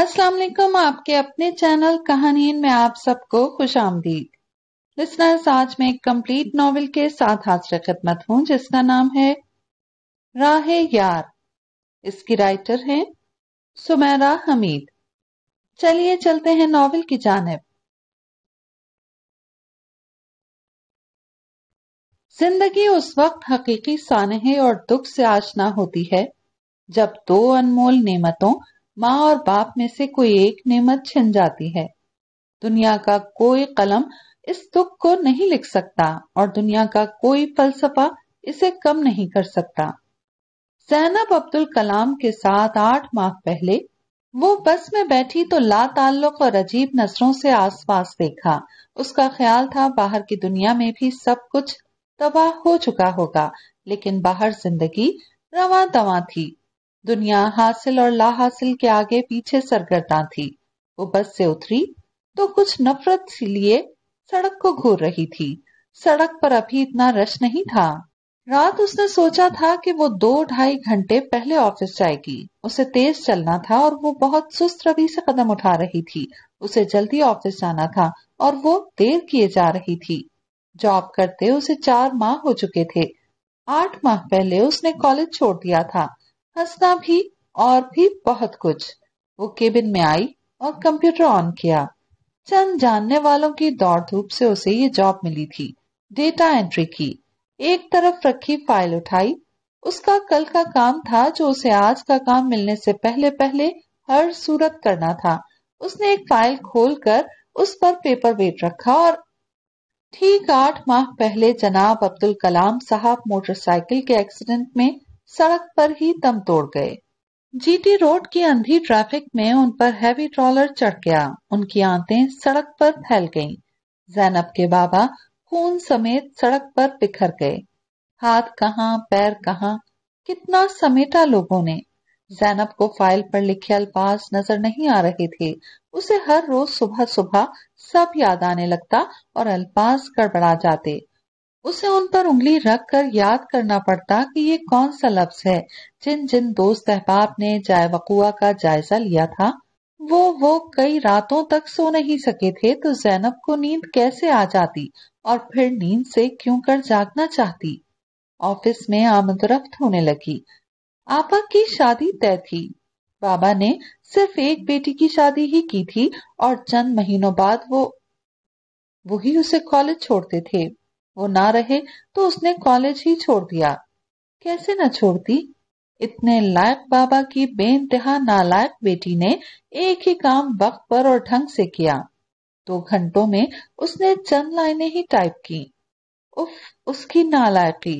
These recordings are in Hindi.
अस्सलाम वालेकुम आपके अपने चैनल कहानी में आप सबको खुश आमदीद लिस्नर्स आज मैं एक कंप्लीट नावल के साथ हाजिर खदमत हूँ जिसका नाम है राह यार इसकी राइटर हैं सुमेरा हमीद चलिए चलते हैं नॉवेल की जानब जिंदगी उस वक्त हकीकी सानहे और दुख से आशना होती है जब दो अनमोल नेमतों माँ और बाप में से कोई एक नेमत छिन जाती है दुनिया का कोई कलम इस दुख को नहीं लिख सकता और दुनिया का कोई फलसफा इसे कम नहीं कर सकता सैनब अब्दुल कलाम के साथ आठ माह पहले वो बस में बैठी तो ला और अजीब नजरों से आसपास देखा उसका ख्याल था बाहर की दुनिया में भी सब कुछ तबाह हो चुका होगा लेकिन बाहर जिंदगी रवा दवा थी दुनिया हासिल और ला हासिल के आगे पीछे सरगर्दा थी वो बस से उतरी तो कुछ नफरत लिए सड़क को घूर रही थी सड़क पर अभी इतना रश नहीं था रात उसने सोचा था कि वो दो ढाई घंटे पहले ऑफिस जाएगी उसे तेज चलना था और वो बहुत सुस्त रवि से कदम उठा रही थी उसे जल्दी ऑफिस जाना था और वो देर किए जा रही थी जॉब करते उसे चार माह हो चुके थे आठ माह पहले उसने कॉलेज छोड़ दिया था हंसना भी और भी बहुत कुछ वो केबिन में आई और कंप्यूटर ऑन किया चंद जानने वालों की दौड़ धूप से उसे ये जॉब मिली थी डेटा एंट्री की एक तरफ रखी फाइल उठाई उसका कल का काम था जो उसे आज का काम मिलने से पहले पहले हर सूरत करना था उसने एक फाइल खोलकर उस पर पेपर वेट रखा और ठीक आठ माह पहले जनाब अब्दुल कलाम साहब मोटरसाइकिल के एक्सीडेंट में सड़क पर ही दम तोड़ गए जीटी रोड की अंधी ट्रैफिक में उन पर हैवी ट्रॉलर चढ़ गया उनकी आंतें सड़क पर फैल गईं। जैनब के बाबा खून समेत सड़क पर बिखर गए हाथ कहाँ पैर कहाँ कितना समेटा लोगों ने जैनब को फाइल पर लिखे अल्फाज नजर नहीं आ रहे थे उसे हर रोज सुबह सुबह सब याद आने लगता और अल्फाज गड़बड़ा जाते उसे उन पर उंगली रख कर याद करना पड़ता कि ये कौन सा लफ्ज है जिन जिन दोस्त अहबाब ने वकुआ का जायजा लिया था वो वो कई रातों तक सो नहीं सके थे तो जैनब को नींद कैसे आ जाती और फिर नींद से क्यों कर जागना चाहती ऑफिस में आमदरफ्त होने लगी आपा की शादी तय थी बाबा ने सिर्फ एक बेटी की शादी ही की थी और चंद महीनों बाद वो वही उसे कॉलेज छोड़ते थे वो ना रहे तो उसने कॉलेज ही छोड़ दिया कैसे न छोड़ती इतने लायक बाबा की बेनतहा नालायक बेटी ने एक ही काम वक्त पर और ढंग से किया दो तो घंटों में उसने चंद लाइनें ही टाइप की उफ उसकी नालायकी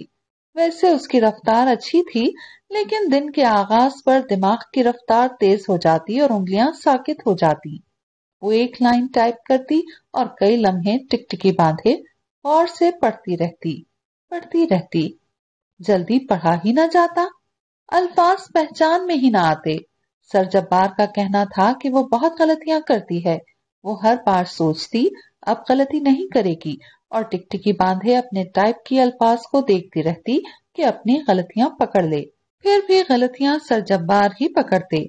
वैसे उसकी रफ्तार अच्छी थी लेकिन दिन के आगाज पर दिमाग की रफ्तार तेज हो जाती और उंगलियां साकित हो जाती वो एक लाइन टाइप करती और कई लम्हे टिकटिकी बांधे और से पढ़ती रहती पढ़ती रहती जल्दी पढ़ा ही ना जाता अल्फाज पहचान में ही ना आते सर जब्बार का कहना था कि वो बहुत गलतियां करती है वो हर बार सोचती अब गलती नहीं करेगी और टिकटिकी बांधे अपने टाइप की अल्फाज को देखती रहती कि अपनी गलतियां पकड़ ले फिर भी गलतियां सर जब्बार ही पकड़ते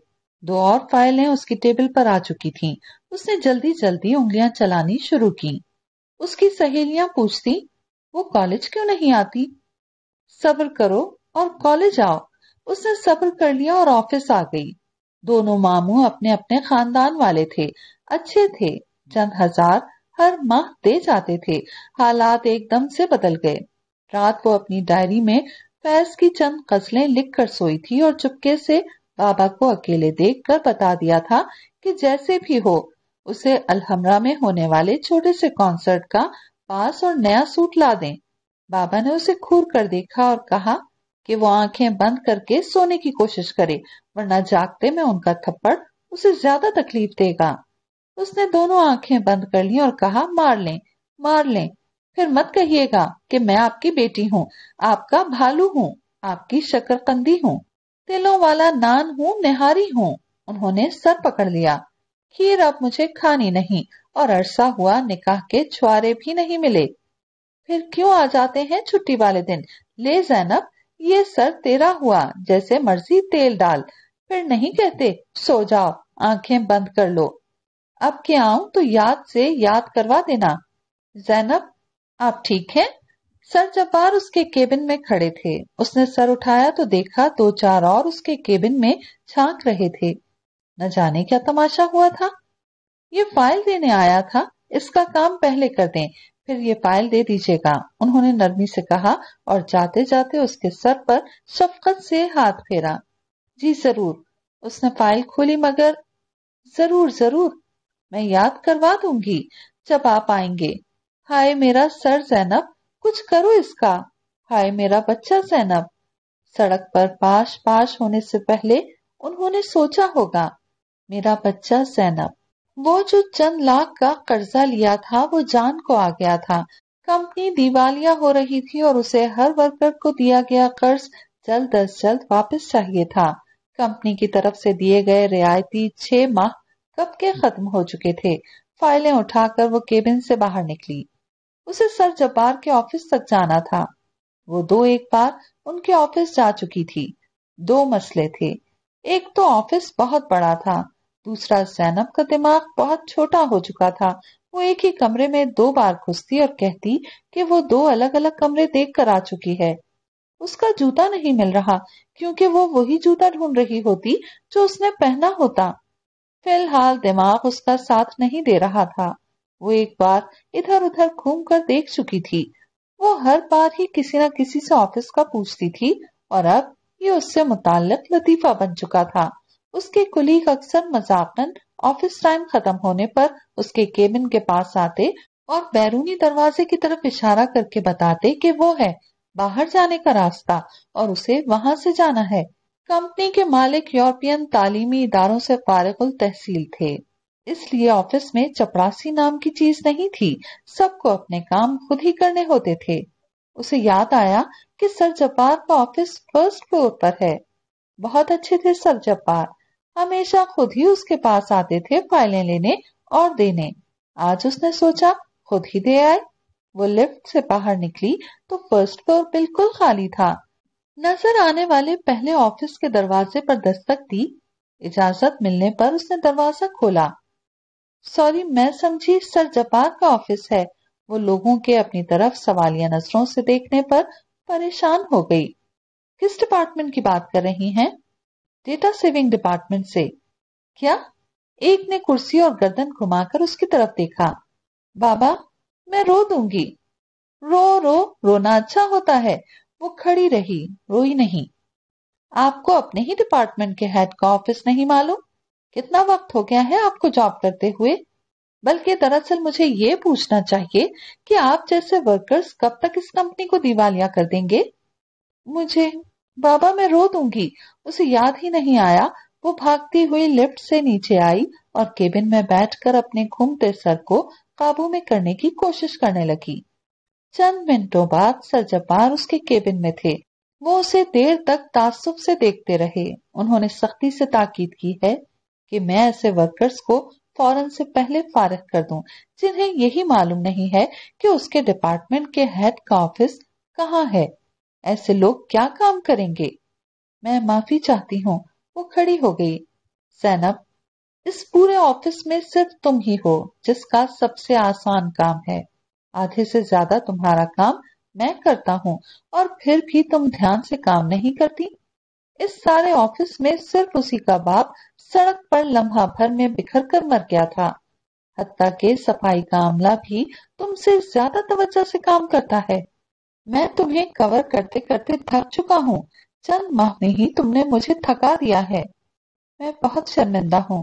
दो और फाइलें उसकी टेबल पर आ चुकी थीं। उसने जल्दी जल्दी उंगलियां चलानी शुरू की उसकी सहेलियां पूछती वो कॉलेज क्यों नहीं आती सब्र करो और कॉलेज आओ उसने सब्र कर लिया और ऑफिस आ गई दोनों मामू अपने अपने खानदान वाले थे अच्छे थे चंद हजार हर माह दे जाते थे हालात एकदम से बदल गए रात वो अपनी डायरी में फैज की चंद गजलें लिख कर सोई थी और चुपके से बाबा को अकेले देख कर बता दिया था कि जैसे भी हो उसे अलहमरा में होने वाले छोटे से कॉन्सर्ट का पास और नया सूट ला दें बाबा ने उसे खूर कर देखा और कहा कि वो आंखें बंद करके सोने की कोशिश करे वरना जागते में उनका थप्पड़ उसे ज्यादा तकलीफ देगा उसने दोनों आंखें बंद कर ली और कहा मार लें मार लें फिर मत कहिएगा कि मैं आपकी बेटी हूँ आपका भालू हूँ आपकी शकरकंदी हूँ तिलों वाला नान हूँ निहारी हूँ उन्होंने सर पकड़ लिया खीर अब मुझे खानी नहीं और अरसा हुआ निकाह के छुआरे भी नहीं मिले फिर क्यों आ जाते हैं छुट्टी वाले दिन ले जैनब ये सर तेरा हुआ जैसे मर्जी तेल डाल फिर नहीं कहते सो जाओ आंखें बंद कर लो अब के आऊं तो याद से याद करवा देना जैनब आप ठीक हैं? सर जब्बार उसके केबिन में खड़े थे उसने सर उठाया तो देखा दो चार और उसके केबिन में झांक रहे थे न जाने क्या तमाशा हुआ था ये फाइल देने आया था इसका काम पहले कर दें फिर ये फाइल दे दीजिएगा उन्होंने नरमी से कहा और जाते जाते उसके सर पर शफकत से हाथ फेरा जी जरूर उसने फाइल खोली मगर जरूर जरूर मैं याद करवा दूंगी जब आप आएंगे हाय मेरा सर जैनब कुछ करो इसका हाय मेरा बच्चा जैनब सड़क पर पाश पाश होने से पहले उन्होंने सोचा होगा मेरा बच्चा सैनब वो जो चंद लाख का कर्जा लिया था वो जान को आ गया था कंपनी दिवालिया हो रही थी और उसे हर वर्कर को दिया गया कर्ज जल्द अज जल्द वापस चाहिए था कंपनी की तरफ से दिए गए रियायती छह माह कब के खत्म हो चुके थे फाइलें उठाकर वो केबिन से बाहर निकली उसे सर जब्बार के ऑफिस तक जाना था वो दो एक बार उनके ऑफिस जा चुकी थी दो मसले थे एक तो ऑफिस बहुत बड़ा था दूसरा सैनब का दिमाग बहुत छोटा हो चुका था वो एक ही कमरे में दो बार घुसती और कहती कि वो दो अलग अलग कमरे देख कर आ चुकी है उसका जूता नहीं मिल रहा क्योंकि वो वही जूता ढूंढ रही होती जो उसने पहना होता फिलहाल दिमाग उसका साथ नहीं दे रहा था वो एक बार इधर उधर घूम कर देख चुकी थी वो हर बार ही किसी न किसी से ऑफिस का पूछती थी और अब ये उससे मुताल लतीफा बन चुका था उसके कुलीग अक्सर मजाकन ऑफिस टाइम खत्म होने पर उसके केबिन के पास आते और बैरूनी दरवाजे की तरफ इशारा करके बताते कि वो है बाहर जाने का रास्ता और उसे वहां से जाना है कंपनी के मालिक यूरोपियन तालीमी इदारों से फारगुल तहसील थे इसलिए ऑफिस में चपरासी नाम की चीज नहीं थी सबको अपने काम खुद ही करने होते थे उसे याद आया कि सर जब्बार का ऑफिस फर्स्ट फ्लोर पर है बहुत अच्छे थे सर जब्बार हमेशा खुद ही उसके पास आते थे फाइलें लेने और देने आज उसने सोचा खुद ही दे आए वो लिफ्ट से बाहर निकली तो फर्स्ट फ्लोर बिल्कुल खाली था नजर आने वाले पहले ऑफिस के दरवाजे पर दस्तक दी इजाजत मिलने पर उसने दरवाजा खोला सॉरी मैं समझी सर जापान का ऑफिस है वो लोगों के अपनी तरफ सवालिया नजरों से देखने पर परेशान हो गई किस डिपार्टमेंट की बात कर रही हैं डेटा सेविंग डिपार्टमेंट से क्या एक ने कुर्सी और गर्दन घुमाकर उसकी तरफ देखा बाबा मैं रो दूंगी रो रो रोना अच्छा होता है वो खड़ी रही रोई नहीं आपको अपने ही डिपार्टमेंट के हेड का ऑफिस नहीं मालूम कितना वक्त हो गया है आपको जॉब करते हुए बल्कि दरअसल मुझे ये पूछना चाहिए कि आप जैसे वर्कर्स कब तक इस कंपनी को दिवालिया कर देंगे मुझे बाबा मैं रो दूंगी उसे याद ही नहीं आया वो भागती हुई लिफ्ट से नीचे आई और केबिन में बैठकर अपने घूमते सर को काबू में करने की कोशिश करने लगी चंद मिनटों बाद सर जब्बार उसके केबिन में थे वो उसे देर तक तासुब से देखते रहे उन्होंने सख्ती से ताकीद की है कि मैं ऐसे वर्कर्स को फौरन से पहले फारग कर दूं, जिन्हें यही मालूम नहीं है कि उसके डिपार्टमेंट के हेड का ऑफिस कहाँ है ऐसे लोग क्या काम करेंगे मैं माफी चाहती हूँ वो खड़ी हो गई सैनब इस पूरे ऑफिस में सिर्फ तुम ही हो जिसका सबसे आसान काम है आधे से ज्यादा तुम्हारा काम मैं करता हूँ और फिर भी तुम ध्यान से काम नहीं करती इस सारे ऑफिस में सिर्फ उसी का बाप सड़क पर लम्हा भर में बिखर कर मर गया था हत्या के सफाई का अमला भी तुमसे ज्यादा तवज्जो से काम करता है मैं तुम्हें कवर करते करते थक चुका हूँ चंद माह में ही तुमने मुझे थका दिया है मैं बहुत शर्मिंदा हूँ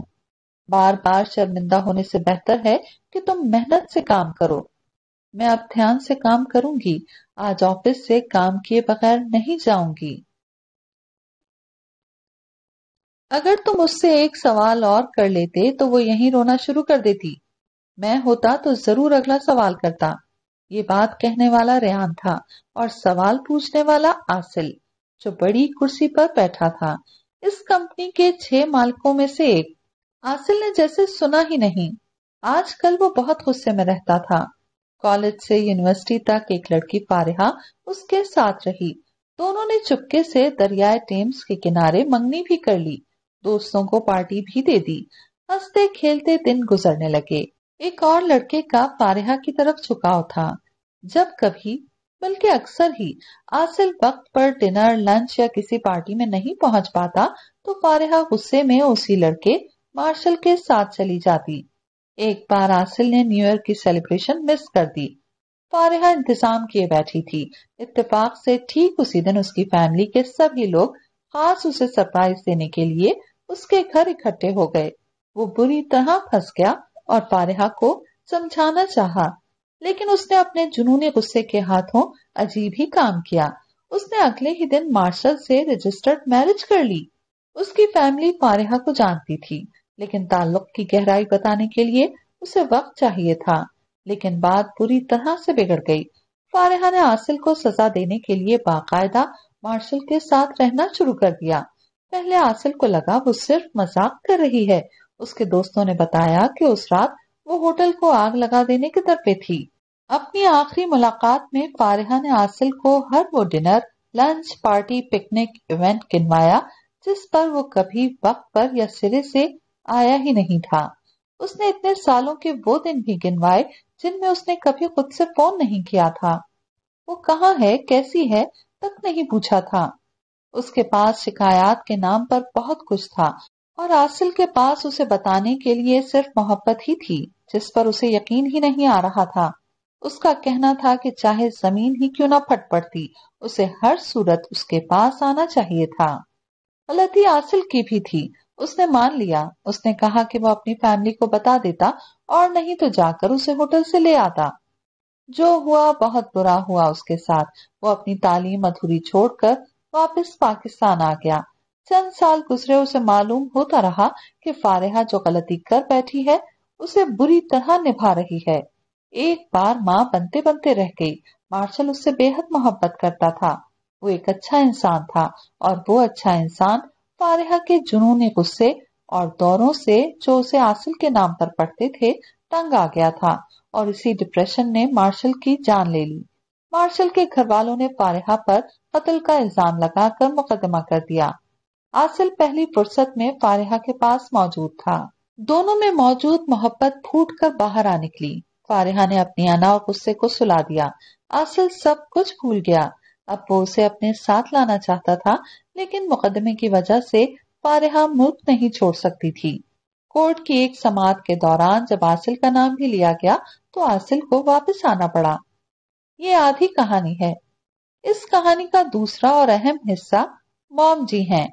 बार बार शर्मिंदा होने से बेहतर है कि तुम मेहनत से काम करो मैं अब ध्यान से काम करूंगी आज ऑफिस से काम किए बगैर नहीं जाऊंगी अगर तुम उससे एक सवाल और कर लेते तो वो यहीं रोना शुरू कर देती मैं होता तो जरूर अगला सवाल करता ये बात कहने वाला रेहान था और सवाल पूछने वाला आसिल जो बड़ी कुर्सी पर बैठा था इस कंपनी के छह मालिकों में से एक आसिल ने जैसे सुना ही नहीं आजकल वो बहुत गुस्से में रहता था कॉलेज से यूनिवर्सिटी तक एक लड़की पारिहा उसके साथ रही दोनों ने चुपके से दरियाए टेम्स के किनारे मंगनी भी कर ली दोस्तों को पार्टी भी दे दी हंसते खेलते दिन गुजरने लगे एक और लड़के का पारेहा की तरफ झुकाव था जब कभी बल्कि अक्सर ही आसिल वक्त पर डिनर लंच या किसी पार्टी में नहीं पहुंच पाता तो फारेहा गुस्से में उसी लड़के मार्शल के साथ चली जाती एक बार आसिल ने न्यू ईयर की सेलिब्रेशन मिस कर दी फारेहा इंतजाम किए बैठी थी इत्तेफाक से ठीक उसी दिन उसकी फैमिली के सभी लोग खास उसे सरप्राइज देने के लिए उसके घर इकट्ठे हो गए वो बुरी तरह फंस गया और फारेहा को समझाना चाहा लेकिन उसने अपने जुनूनी गुस्से के हाथों अजीब ही काम किया उसने अगले ही दिन मार्शल से रजिस्टर्ड मैरिज कर ली उसकी फैमिली फारेहा को जानती थी लेकिन ताल्लुक की गहराई बताने के लिए उसे वक्त चाहिए था लेकिन बात पूरी तरह से बिगड़ गई फारेहा ने आसिल को सजा देने के लिए बाकायदा मार्शल के साथ रहना शुरू कर दिया पहले आसिल को लगा वो सिर्फ मजाक कर रही है उसके दोस्तों ने बताया कि उस रात वो होटल को आग लगा देने के दर पे थी अपनी आखिरी मुलाकात में फारिहा ने आसिल को हर वो dinner lunch party picnic event गिनवाया जिस पर वो कभी वक्त पर या सिरे से आया ही नहीं था उसने इतने सालों के वो दिन भी गिनवाए जिनमें उसने कभी खुद से फोन नहीं किया था वो कहा है कैसी है तक नहीं पूछा था उसके पास शिकायत के नाम पर बहुत कुछ था और आसिल के पास उसे बताने के लिए सिर्फ मोहब्बत ही थी जिस पर उसे यकीन ही नहीं आ रहा था उसका कहना था कि चाहे जमीन ही क्यों ना फट पड़ती उसे हर सूरत उसके पास आना चाहिए था गलती आसिल की भी थी उसने मान लिया उसने कहा कि वो अपनी फैमिली को बता देता और नहीं तो जाकर उसे होटल से ले आता जो हुआ बहुत बुरा हुआ उसके साथ वो अपनी तालीम अधूरी छोड़कर वापस पाकिस्तान आ गया चंद साल गुजरे उसे मालूम होता रहा कि फारेहा जो गलती कर बैठी है उसे बुरी तरह निभा रही है एक बार माँ बनते बनते रह गई मार्शल उससे बेहद मोहब्बत करता था वो एक अच्छा इंसान था और वो अच्छा इंसान फारेहा के जुनून गुस्से और दौरों से जो उसे आसिल के नाम पर पढ़ते थे तंग आ गया था और इसी डिप्रेशन ने मार्शल की जान ले ली मार्शल के घर वालों ने फारेहा पर कत्ल का इल्जाम लगाकर मुकदमा कर दिया आसिल पहली फुर्सत में फारिहा के पास मौजूद था दोनों में मौजूद मोहब्बत फूट कर बाहर आ निकली फारिहा ने अपनी अना और गुस्से को सुला दिया आसिल सब कुछ भूल गया अब वो उसे अपने साथ लाना चाहता था लेकिन मुकदमे की वजह से फारिहा मुल्क नहीं छोड़ सकती थी कोर्ट की एक समात के दौरान जब आसिल का नाम भी लिया गया तो आसिल को वापस आना पड़ा ये आधी कहानी है इस कहानी का दूसरा और अहम हिस्सा मोम जी है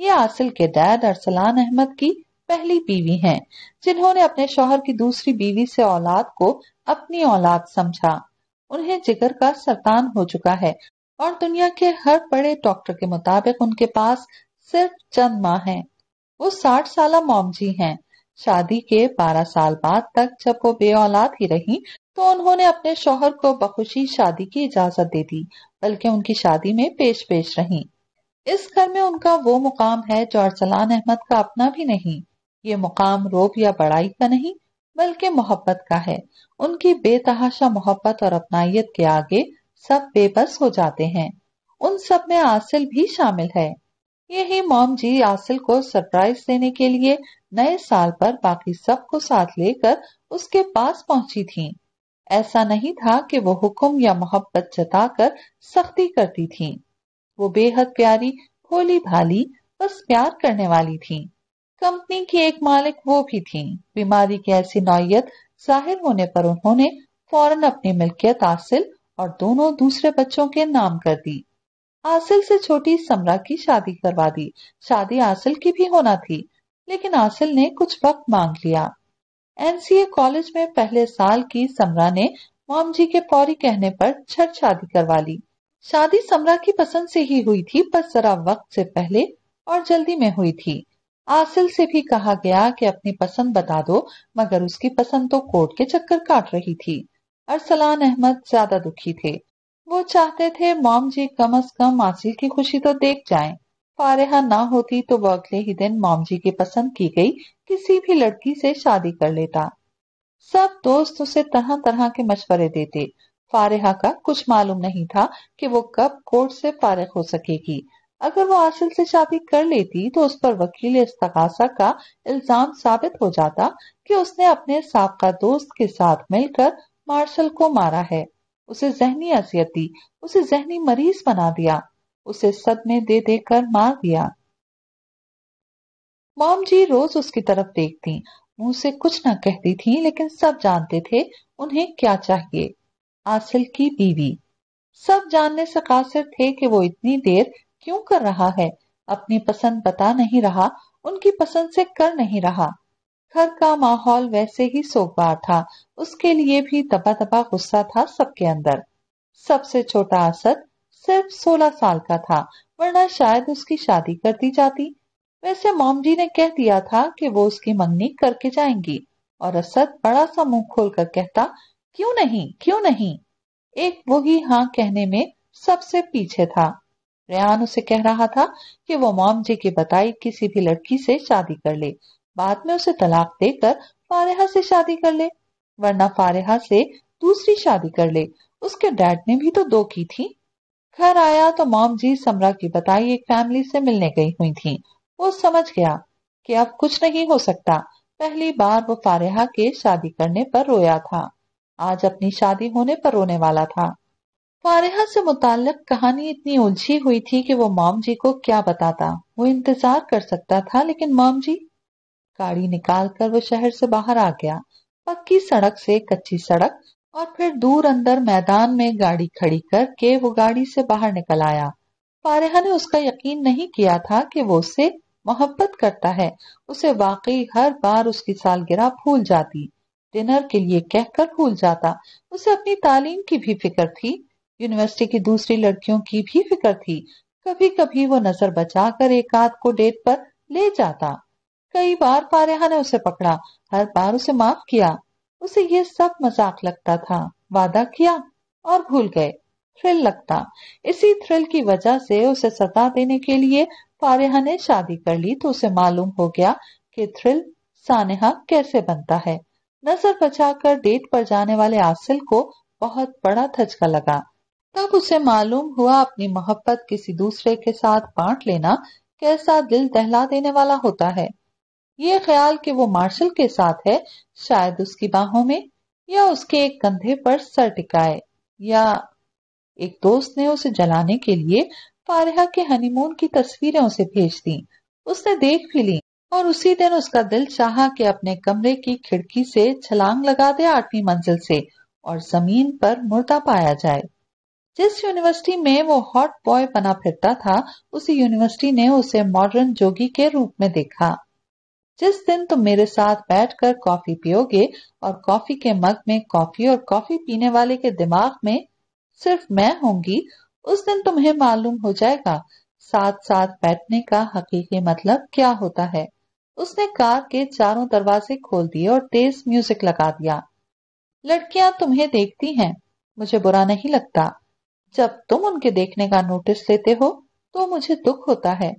ये आसिल के डैड अरसलान अहमद की पहली बीवी हैं, जिन्होंने अपने शोहर की दूसरी बीवी से औलाद को अपनी औलाद समझा उन्हें जिगर का सरतान हो चुका है और दुनिया के हर बड़े डॉक्टर के मुताबिक उनके पास सिर्फ चंद माह हैं। वो साठ साल मोमजी है हैं शादी के बारह साल बाद तक जब वो बे औलाद ही रही तो उन्होंने अपने शोहर को बखुशी शादी की इजाजत दे दी बल्कि उनकी शादी में पेश पेश रही इस घर में उनका वो मुकाम है जो अरसलान अहमद का अपना भी नहीं ये मुकाम रोब या बड़ाई का नहीं बल्कि मोहब्बत का है उनकी बेतहाशा मोहब्बत और अपनाइत के आगे सब बेबस हो जाते हैं उन सब में आसिल भी शामिल है यही मोम जी आसिल को सरप्राइज देने के लिए नए साल पर बाकी सबको साथ लेकर उसके पास पहुंची थी ऐसा नहीं था कि वो हुक्म या मोहब्बत जताकर सख्ती करती थीं। वो बेहद प्यारी भोली भाली बस प्यार करने वाली थी कंपनी की एक मालिक वो भी थी बीमारी की ऐसी नौयत जाहिर होने पर उन्होंने फौरन अपनी मिल्कियत आसिल और दोनों दूसरे बच्चों के नाम कर दी आसिल से छोटी समरा की शादी करवा दी शादी आसिल की भी होना थी लेकिन आसिल ने कुछ वक्त मांग लिया एनसीए कॉलेज में पहले साल की समरा ने मोम जी के पौरी कहने पर छठ शादी करवा ली शादी समरा की पसंद से ही हुई थी पर जरा वक्त से पहले और जल्दी में हुई थी आसिल से भी कहा गया कि अपनी पसंद बता दो मगर उसकी पसंद तो कोर्ट के चक्कर काट रही थी अरसलान अहमद ज्यादा दुखी थे वो चाहते थे मॉम जी कम अज कम आसिल की खुशी तो देख जाए फारेहा ना होती तो वो अगले ही दिन मॉम जी की पसंद की गई किसी भी लड़की से शादी कर लेता सब दोस्त उसे तरह तरह के मशवरे देते फारिहा का कुछ मालूम नहीं था कि वो कब कोर्ट से फारिग हो सकेगी अगर वो आसिल से शादी कर लेती तो उस पर वकील इस्तगासा का इल्जाम साबित हो जाता कि उसने अपने सबका दोस्त के साथ मिलकर मार्शल को मारा है उसे जहनी असियत दी उसे जहनी मरीज बना दिया उसे सदमे दे देकर मार दिया मॉम जी रोज उसकी तरफ देखती मुंह से कुछ न कहती थी लेकिन सब जानते थे उन्हें क्या चाहिए आसिल की बीवी सब जानने से कासिर थे कि वो इतनी देर क्यों कर रहा है अपनी पसंद बता नहीं रहा उनकी पसंद से कर नहीं रहा घर का माहौल वैसे ही सोगवार था उसके लिए भी दबा दबा गुस्सा था सबके अंदर सबसे छोटा असद सिर्फ सोलह साल का था वरना शायद उसकी शादी कर दी जाती वैसे मोम जी ने कह दिया था कि वो उसकी मंगनी करके जाएंगी और असद बड़ा सा मुंह खोल कर कहता क्यों नहीं क्यों नहीं एक बोगी हाँ कहने में सबसे पीछे था रेहान उसे कह रहा था कि वो मोम जी की बताई किसी भी लड़की से शादी कर ले बाद में उसे तलाक देकर फारेहा से शादी कर ले वरना फारेहा से दूसरी शादी कर ले उसके डैड ने भी तो दो की थी घर आया तो मोम जी समरा की बताई एक फैमिली से मिलने गई हुई थी वो समझ गया कि अब कुछ नहीं हो सकता पहली बार वो फारेहा के शादी करने पर रोया था आज अपनी शादी होने पर रोने वाला था फारिहा से मुतालक कहानी इतनी उलझी हुई थी कि वो माम जी को क्या बताता वो इंतजार कर सकता था लेकिन माम जी गाड़ी निकाल कर वो शहर से बाहर आ गया पक्की सड़क से कच्ची सड़क और फिर दूर अंदर मैदान में गाड़ी खड़ी करके वो गाड़ी से बाहर निकल आया फारेहा ने उसका यकीन नहीं किया था कि वो उससे मोहब्बत करता है उसे वाकई हर बार उसकी सालगिरह भूल जाती डिनर के लिए कहकर भूल जाता उसे अपनी तालीम की भी फिक्र थी यूनिवर्सिटी की दूसरी लड़कियों की भी फिक्र थी कभी कभी वो नजर बचाकर एक आध को डेट पर ले जाता कई बार पारेहा ने उसे पकड़ा हर बार उसे माफ किया उसे ये सब मजाक लगता था वादा किया और भूल गए थ्रिल लगता इसी थ्रिल की वजह से उसे सता देने के लिए फारेहा ने शादी कर ली तो उसे मालूम हो गया कि थ्रिल सानेहा कैसे बनता है नजर बचाकर डेट पर जाने वाले आसिल को बहुत बड़ा थचका लगा तब उसे मालूम हुआ अपनी मोहब्बत किसी दूसरे के साथ बांट लेना कैसा दिल दहला देने वाला होता है ये ख्याल कि वो मार्शल के साथ है शायद उसकी बाहों में या उसके एक कंधे पर सर टिकाए या एक दोस्त ने उसे जलाने के लिए फारहा के हनीमून की तस्वीरें उसे भेज दी उसने देख भी ली और उसी दिन उसका दिल चाहा कि अपने कमरे की खिड़की से छलांग लगा दे आठवीं मंजिल से और जमीन पर मुर्दा पाया जाए जिस यूनिवर्सिटी में वो हॉट बॉय बना फिरता था उसी यूनिवर्सिटी ने उसे मॉडर्न जोगी के रूप में देखा जिस दिन तुम मेरे साथ बैठकर कॉफी पियोगे और कॉफी के मग में कॉफी और कॉफी पीने वाले के दिमाग में सिर्फ मैं होंगी उस दिन तुम्हें मालूम हो जाएगा साथ साथ बैठने का हकीकी मतलब क्या होता है उसने कार के चारों दरवाजे खोल दिए और तेज म्यूजिक लगा दिया लड़कियां तुम्हें देखती हैं मुझे बुरा नहीं लगता जब तुम उनके देखने का नोटिस लेते हो तो मुझे दुख होता है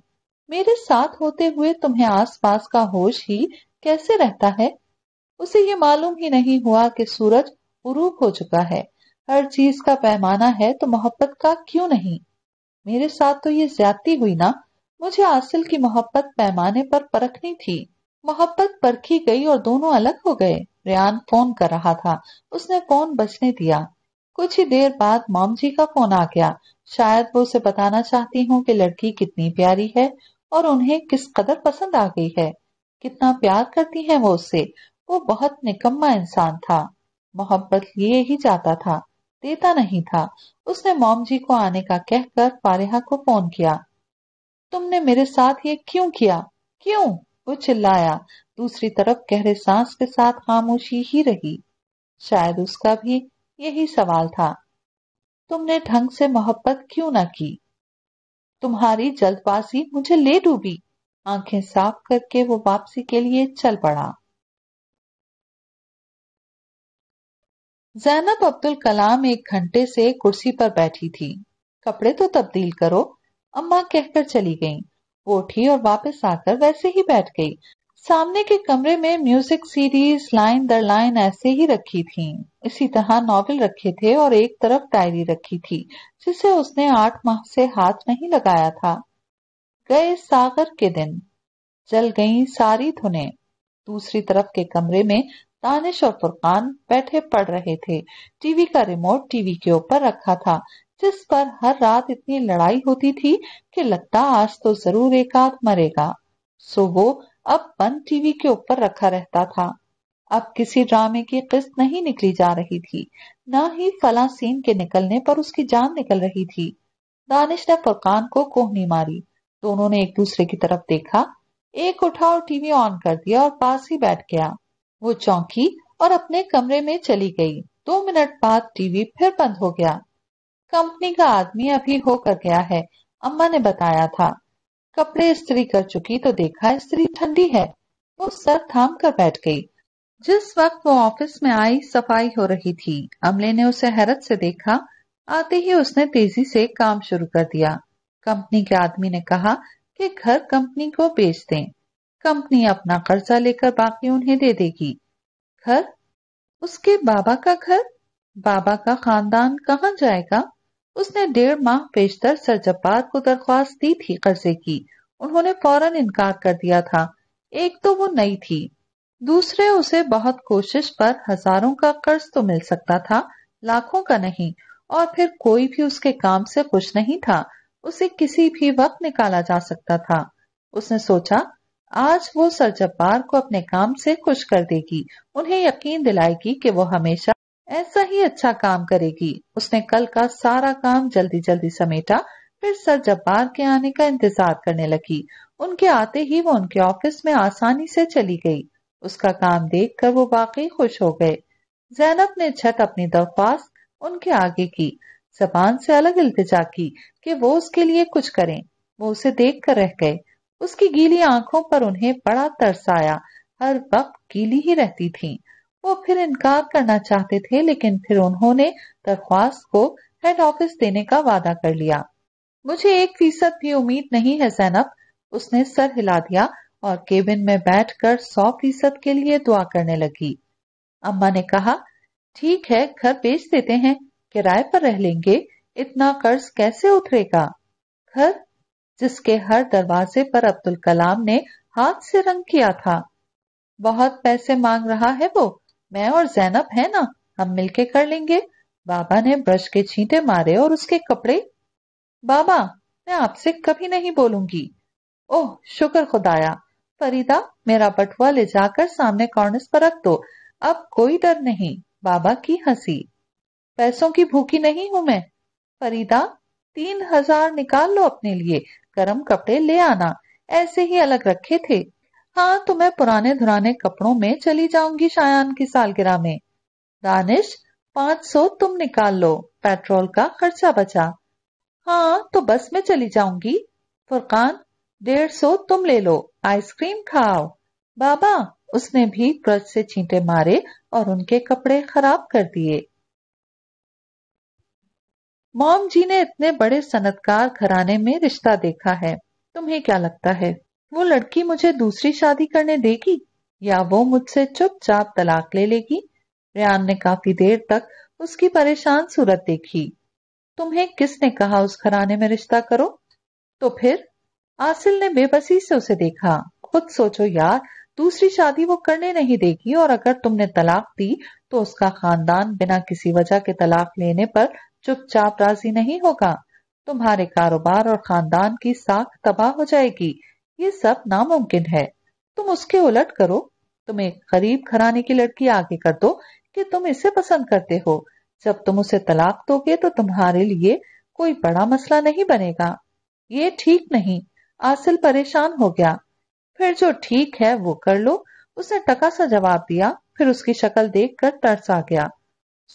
मेरे साथ होते हुए तुम्हें आसपास का होश ही कैसे रहता है उसे ये मालूम ही नहीं हुआ कि सूरज उरूप हो चुका है हर चीज का पैमाना है तो मोहब्बत का क्यों नहीं मेरे साथ तो ये ज्यादती हुई ना मुझे आसिल की मोहब्बत पैमाने पर परखनी थी मोहब्बत परखी गई और दोनों अलग हो गए रियान फोन कर रहा था उसने फोन बचने दिया कुछ ही देर बाद मोम जी का फोन आ गया शायद वो उसे बताना चाहती हूँ कि लड़की कितनी प्यारी है और उन्हें किस कदर पसंद आ गई है कितना प्यार करती है वो उससे वो बहुत निकम्मा इंसान था मोहब्बत लिए ही जाता था देता नहीं था उसने मोम जी को आने का कहकर फारिहा को फोन किया तुमने मेरे साथ ये क्यों किया क्यों वो चिल्लाया दूसरी तरफ गहरे सांस के साथ खामोशी ही रही शायद उसका भी यही सवाल था तुमने ढंग से मोहब्बत क्यों ना की तुम्हारी जल्दबाजी मुझे ले डूबी आंखें साफ करके वो वापसी के लिए चल पड़ा जैनब अब्दुल कलाम एक घंटे से कुर्सी पर बैठी थी कपड़े तो तब्दील करो अम्मा कहकर चली गईं। वो उठी और वापस आकर वैसे ही बैठ गई सामने के कमरे में म्यूजिक सीरीज लाइन दर लाइन ऐसे ही रखी थी इसी तरह नॉवेल रखे थे और एक तरफ डायरी रखी थी जिसे उसने आठ माह से हाथ नहीं लगाया था गए सागर के दिन जल गईं सारी धुने दूसरी तरफ के कमरे में दानिश और फुरकान बैठे पढ़ रहे थे टीवी का रिमोट टीवी के ऊपर रखा था जिस पर हर रात इतनी लड़ाई होती थी कि लगता आज तो जरूर एक आध मरेगा सो वो अब बंद टीवी के ऊपर रखा रहता था अब किसी ड्रामे की किस्त नहीं निकली जा रही थी न ही फला सीन के निकलने पर उसकी जान निकल रही थी दानिश ने फुरकान को कोहनी मारी दोनों ने एक दूसरे की तरफ देखा एक उठा और टीवी ऑन कर दिया और पास ही बैठ गया वो चौंकी और अपने कमरे में चली गई दो मिनट बाद टीवी फिर बंद हो गया कंपनी का आदमी अभी होकर गया है अम्मा ने बताया था कपड़े स्त्री कर चुकी तो देखा स्त्री ठंडी है वो सर थाम कर बैठ गई जिस वक्त वो ऑफिस में आई सफाई हो रही थी अमले ने उसे हैरत से देखा आते ही उसने तेजी से काम शुरू कर दिया कंपनी के आदमी ने कहा कि घर कंपनी को बेच दें कंपनी अपना कर्जा लेकर बाकी उन्हें दे देगी घर उसके बाबा का घर बाबा का खानदान कहाँ जाएगा उसने डेढ़ माह पेशतर सर जब्बार को दरख्वास्त दी थी कर्जे की उन्होंने फौरन इनकार कर दिया था एक तो वो नई थी दूसरे उसे बहुत कोशिश पर हजारों का कर्ज तो मिल सकता था लाखों का नहीं और फिर कोई भी उसके काम से खुश नहीं था उसे किसी भी वक्त निकाला जा सकता था उसने सोचा आज वो सरजब्बार को अपने काम से खुश कर देगी उन्हें यकीन दिलाएगी कि वो हमेशा ऐसा ही अच्छा काम करेगी उसने कल का सारा काम जल्दी जल्दी समेटा फिर सर जब्बार के आने का इंतजार करने लगी उनके आते ही वो उनके ऑफिस में आसानी से चली गई उसका काम देखकर वो वाकई खुश हो गए जैनब ने छत अपनी दरख्वास्त उनके आगे की जबान से अलग इल्तिजा की कि वो उसके लिए कुछ करें वो उसे देख कर रह गए उसकी गीली आंखों पर उन्हें बड़ा तरस आया हर वक्त गीली ही रहती थी वो फिर इनकार करना चाहते थे लेकिन फिर उन्होंने दरख्वास्त को हेड ऑफिस देने का वादा कर लिया मुझे एक फीसद भी उम्मीद नहीं है जैनब उसने सर हिला दिया और केबिन में बैठकर सौ फीसद के लिए दुआ करने लगी अम्मा ने कहा ठीक है घर बेच देते हैं किराए पर रह लेंगे इतना कर्ज कैसे उतरेगा घर जिसके हर दरवाजे पर अब्दुल कलाम ने हाथ से रंग किया था बहुत पैसे मांग रहा है वो मैं और जैनब है ना हम मिलके कर लेंगे बाबा ने ब्रश के छींटे मारे और उसके कपड़े बाबा मैं आपसे कभी नहीं बोलूंगी ओह शुक्र खुदाया फरीदा मेरा बटुआ ले जाकर सामने कॉर्नस पर रख दो अब कोई डर नहीं बाबा की हंसी पैसों की भूखी नहीं हूं मैं फरीदा तीन हजार निकाल लो अपने लिए गर्म कपड़े ले आना ऐसे ही अलग रखे थे हाँ तो मैं पुराने धुराने कपड़ों में चली जाऊंगी शायान की सालगिरह में दानिश पांच सौ तुम निकाल लो पेट्रोल का खर्चा बचा हाँ तो बस में चली जाऊंगी फुरकान डेढ़ सौ तुम ले लो आइसक्रीम खाओ बाबा उसने भी ब्रज से छींटे मारे और उनके कपड़े खराब कर दिए मोम जी ने इतने बड़े सनतकार घराने में रिश्ता देखा है तुम्हें क्या लगता है वो लड़की मुझे दूसरी शादी करने देगी या वो मुझसे चुपचाप तलाक ले लेगी रियान ने काफी देर तक उसकी परेशान सूरत देखी तुम्हें किसने कहा उस घराने में रिश्ता करो तो फिर आसिल ने बेबसी से उसे देखा खुद सोचो यार दूसरी शादी वो करने नहीं देगी और अगर तुमने तलाक दी तो उसका खानदान बिना किसी वजह के तलाक लेने पर चुपचाप राजी नहीं होगा तुम्हारे कारोबार और खानदान की साख तबाह हो जाएगी ये सब नामुमकिन है तुम उसके उलट करो तुम एक गरीब घराने की लड़की आगे कर दो कि तुम इसे पसंद करते हो जब तुम उसे तलाक दोगे तो तुम्हारे लिए कोई बड़ा मसला नहीं बनेगा ये ठीक नहीं आसिल परेशान हो गया फिर जो ठीक है वो कर लो उसने टका सा जवाब दिया फिर उसकी शक्ल देखकर तरस आ गया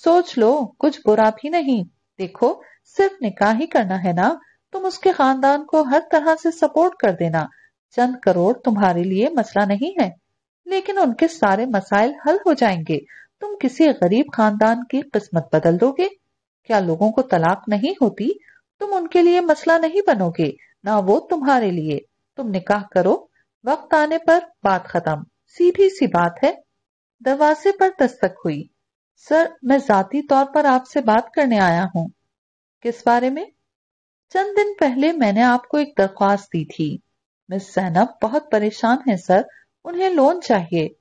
सोच लो कुछ बुरा भी नहीं देखो सिर्फ निकाह ही करना है ना तुम उसके खानदान को हर तरह से सपोर्ट कर देना चंद करोड़ तुम्हारे लिए मसला नहीं है लेकिन उनके सारे मसाइल हल हो जाएंगे तुम किसी गरीब खानदान की किस्मत बदल दोगे क्या लोगों को तलाक नहीं होती तुम उनके लिए मसला नहीं बनोगे ना वो तुम्हारे लिए तुम निकाह करो वक्त आने पर बात खत्म सीधी सी बात है दरवाजे पर दस्तक हुई सर मैं जाती तौर पर आपसे बात करने आया हूँ किस बारे में चंद दिन पहले मैंने आपको एक दरख्वास्त दी थी मिस सैनब बहुत परेशान है सर उन्हें लोन चाहिए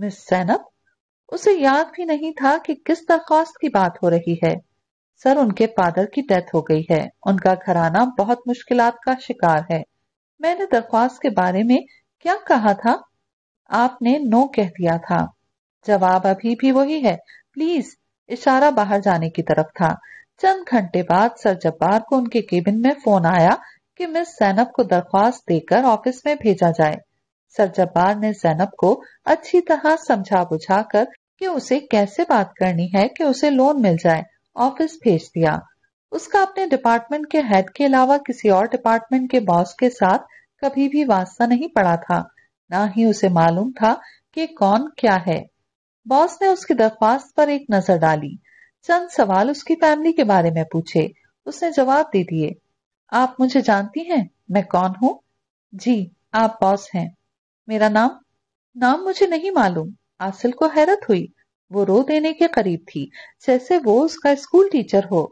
मिस सैनब उसे याद भी नहीं था कि किस दरख्वास्त की बात हो रही है सर उनके फादर की डेथ हो गई है उनका घराना बहुत मुश्किल का शिकार है मैंने दरख्वास्त के बारे में क्या कहा था आपने नो कह दिया था जवाब अभी भी वही है प्लीज इशारा बाहर जाने की तरफ था चंद घंटे बाद सर जब्बार को उनके केबिन में फोन आया कि मिस सैनब को दरख्वास्त देकर ऑफिस में भेजा जाए सर जब्बार ने जैनब को अच्छी तरह समझा बुझा कर कि उसे कैसे बात करनी है कि उसे लोन मिल जाए ऑफिस भेज दिया उसका अपने डिपार्टमेंट के हेड के अलावा किसी और डिपार्टमेंट के बॉस के साथ कभी भी वास्ता नहीं पड़ा था ना ही उसे मालूम था कि कौन क्या है बॉस ने उसकी दरख्वास्त पर एक नजर डाली चंद सवाल उसकी फैमिली के बारे में पूछे उसने जवाब दे दिए आप मुझे जानती हैं मैं कौन हूँ जी आप बॉस हैं मेरा नाम नाम मुझे नहीं मालूम आसिल को हैरत हुई वो रो देने के करीब थी जैसे वो उसका स्कूल टीचर हो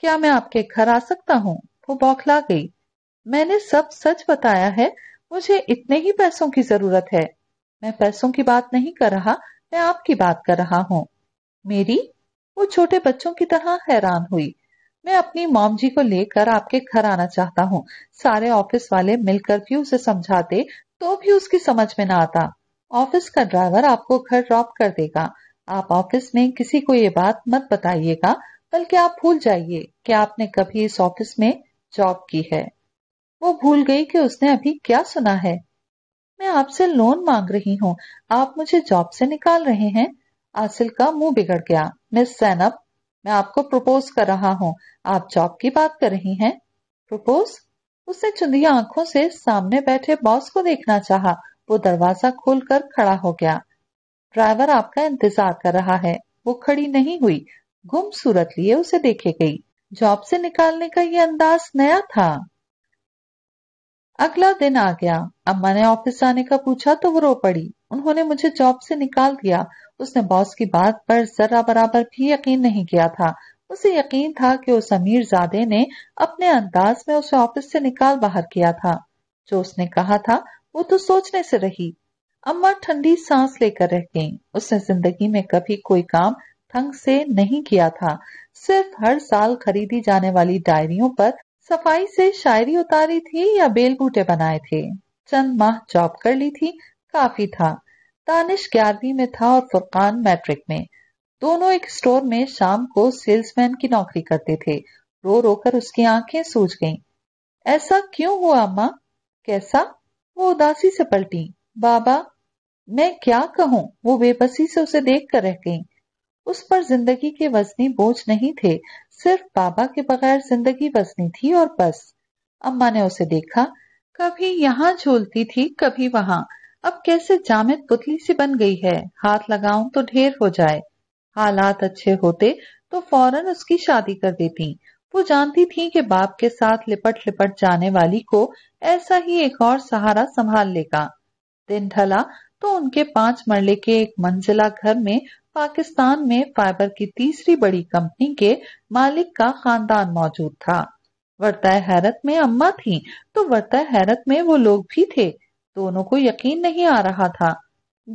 क्या मैं आपके घर आ सकता हूँ वो बौखला गई मैंने सब सच बताया है मुझे इतने ही पैसों की जरूरत है मैं पैसों की बात नहीं कर रहा मैं आपकी बात कर रहा हूँ मेरी वो छोटे बच्चों की तरह हैरान हुई मैं अपनी मोम जी को लेकर आपके घर आना चाहता हूँ सारे ऑफिस वाले मिलकर भी उसे समझाते तो भी उसकी समझ में ना आता ऑफिस का ड्राइवर आपको घर ड्रॉप कर देगा आप ऑफिस में किसी को ये बात मत बताइएगा बल्कि आप भूल जाइए कि आपने कभी इस ऑफिस में जॉब की है वो भूल गई कि उसने अभी क्या सुना है मैं आपसे लोन मांग रही हूँ आप मुझे जॉब से निकाल रहे हैं आसिल का मुंह बिगड़ गया मिस सैनब मैं आपको प्रपोज कर रहा हूँ आप जॉब की बात कर रही हैं प्रपोज उसने चुंदिया आंखों से सामने बैठे बॉस को देखना चाहा वो दरवाजा खोलकर खड़ा हो गया ड्राइवर आपका इंतजार कर रहा है वो खड़ी नहीं हुई गुम सूरत लिए उसे देखे गई जॉब से निकालने का ये अंदाज नया था अगला दिन आ गया अम्मा ने ऑफिस आने का पूछा तो वो रो पड़ी उन्होंने मुझे जॉब से निकाल दिया उसने बॉस की बात पर जरा बराबर भी यकीन नहीं किया था उसे यकीन था कि उस अमीर जादे ने अपने अंदाज में उसे ऑफिस से निकाल बाहर किया था जो उसने कहा था वो तो सोचने से रही अम्मा ठंडी सांस लेकर रह गई उसने जिंदगी में कभी कोई काम ढंग से नहीं किया था सिर्फ हर साल खरीदी जाने वाली डायरियों पर सफाई से शायरी उतारी थी या बेल बूटे बनाए थे चंद माह जॉब कर ली थी काफी था दानिश ग्यारहवीं में था और फुरकान मैट्रिक में दोनों एक स्टोर में शाम को सेल्समैन की नौकरी करते थे रो रोकर उसकी आंखें सूज गईं। ऐसा क्यों हुआ अम्मा कैसा वो उदासी से पलटी बाबा मैं क्या कहूँ वो बेबसी से उसे देख कर रह गई उस पर जिंदगी के वजनी बोझ नहीं थे सिर्फ बाबा के बगैर जिंदगी वजनी थी और बस अम्मा ने उसे देखा कभी यहाँ झूलती थी कभी वहां अब कैसे जामित पुतली सी बन गई है हाथ लगाऊं तो ढेर हो जाए हालात अच्छे होते तो फौरन उसकी शादी कर देती वो जानती थी कि बाप के साथ लिपट लिपट जाने वाली को ऐसा ही एक और सहारा संभाल लेगा दिन ढला तो उनके पांच मरले के एक मंजिला घर में पाकिस्तान में फाइबर की तीसरी बड़ी कंपनी के मालिक का खानदान मौजूद था वर्ता हैरत में अम्मा थी तो वर्ता हैरत में वो लोग भी थे दोनों को यकीन नहीं आ रहा था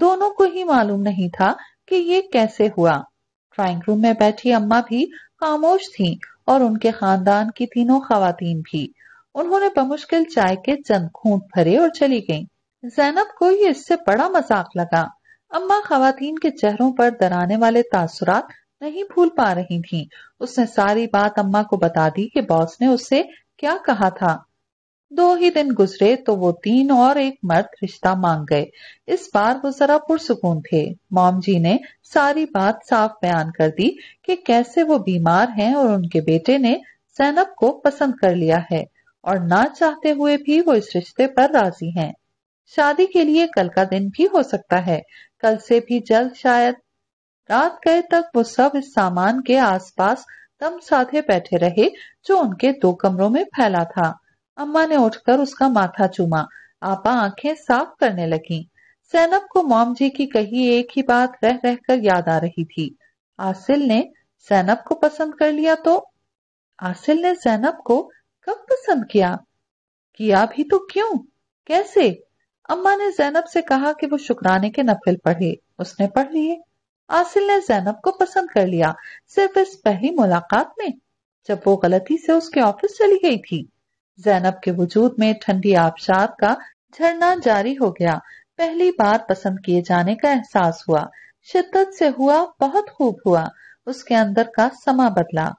दोनों को ही मालूम नहीं था कि ये कैसे हुआ ड्राइंग रूम में बैठी अम्मा भी खामोश थी और उनके खानदान की तीनों खातन भी उन्होंने बमुश्किल चाय के चंद घूट भरे और चली गईं। जैनब को ये इससे बड़ा मजाक लगा अम्मा खातन के चेहरों पर दराने वाले तासुरात नहीं भूल पा रही थीं। उसने सारी बात अम्मा को बता दी कि बॉस ने उससे क्या कहा था दो ही दिन गुजरे तो वो तीन और एक मर्द रिश्ता मांग गए इस बार वो जरा पुरसकून थे मॉम जी ने सारी बात साफ बयान कर दी कि कैसे वो बीमार हैं और उनके बेटे ने सैनब को पसंद कर लिया है और ना चाहते हुए भी वो इस रिश्ते पर राजी हैं शादी के लिए कल का दिन भी हो सकता है कल से भी जल्द शायद रात गए तक वो सब इस सामान के आस दम साधे बैठे रहे जो उनके दो कमरों में फैला था अम्मा ने उठकर उसका माथा चूमा आपा आंखें साफ करने लगी सैनब को मोम जी की कही एक ही बात रह रहकर याद आ रही थी आसिल ने सैनब को पसंद कर लिया तो आसिल ने सैनब को कब पसंद किया किया भी तो क्यों कैसे अम्मा ने जैनब से कहा कि वो शुक्राने के नफिल पढ़े उसने पढ़ लिए आसिल ने जैनब को पसंद कर लिया सिर्फ इस पहली मुलाकात में जब वो गलती से उसके ऑफिस चली गई थी जैनब के वजूद में ठंडी आबशार का झरना जारी हो गया पहली बार पसंद किए जाने का एहसास हुआ शिद्दत से हुआ बहुत खूब हुआ उसके अंदर का समा बदला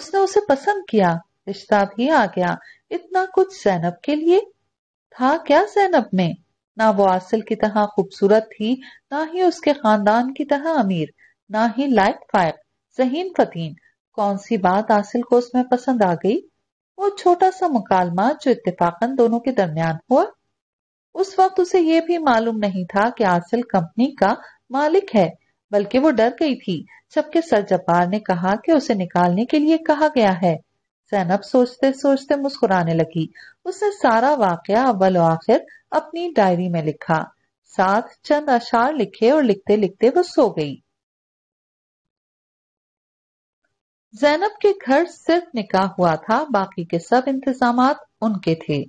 उसने उसे पसंद किया रिश्ता भी आ गया इतना कुछ जैनब के लिए था क्या जैनब में ना वो आसिल की तरह खूबसूरत थी ना ही उसके खानदान की तरह अमीर ना ही लाइक फायर जहीन फतीन कौन सी बात आसिल को उसमें पसंद आ गई वो छोटा सा मुकालमा जो इतफाकन दोनों के दरमियान हुआ उस वक्त उसे ये भी मालूम नहीं था कि आसिल कंपनी का मालिक है बल्कि वो डर गई थी जबकि सरजपार ने कहा कि उसे निकालने के लिए कहा गया है सैनब सोचते सोचते मुस्कुराने लगी उसने सारा वाकया अव्वल आखिर अपनी डायरी में लिखा साथ चंद अशार लिखे और लिखते लिखते वो सो गई जैनब के घर सिर्फ निकाह हुआ था बाकी के सब इंतजाम उनके थे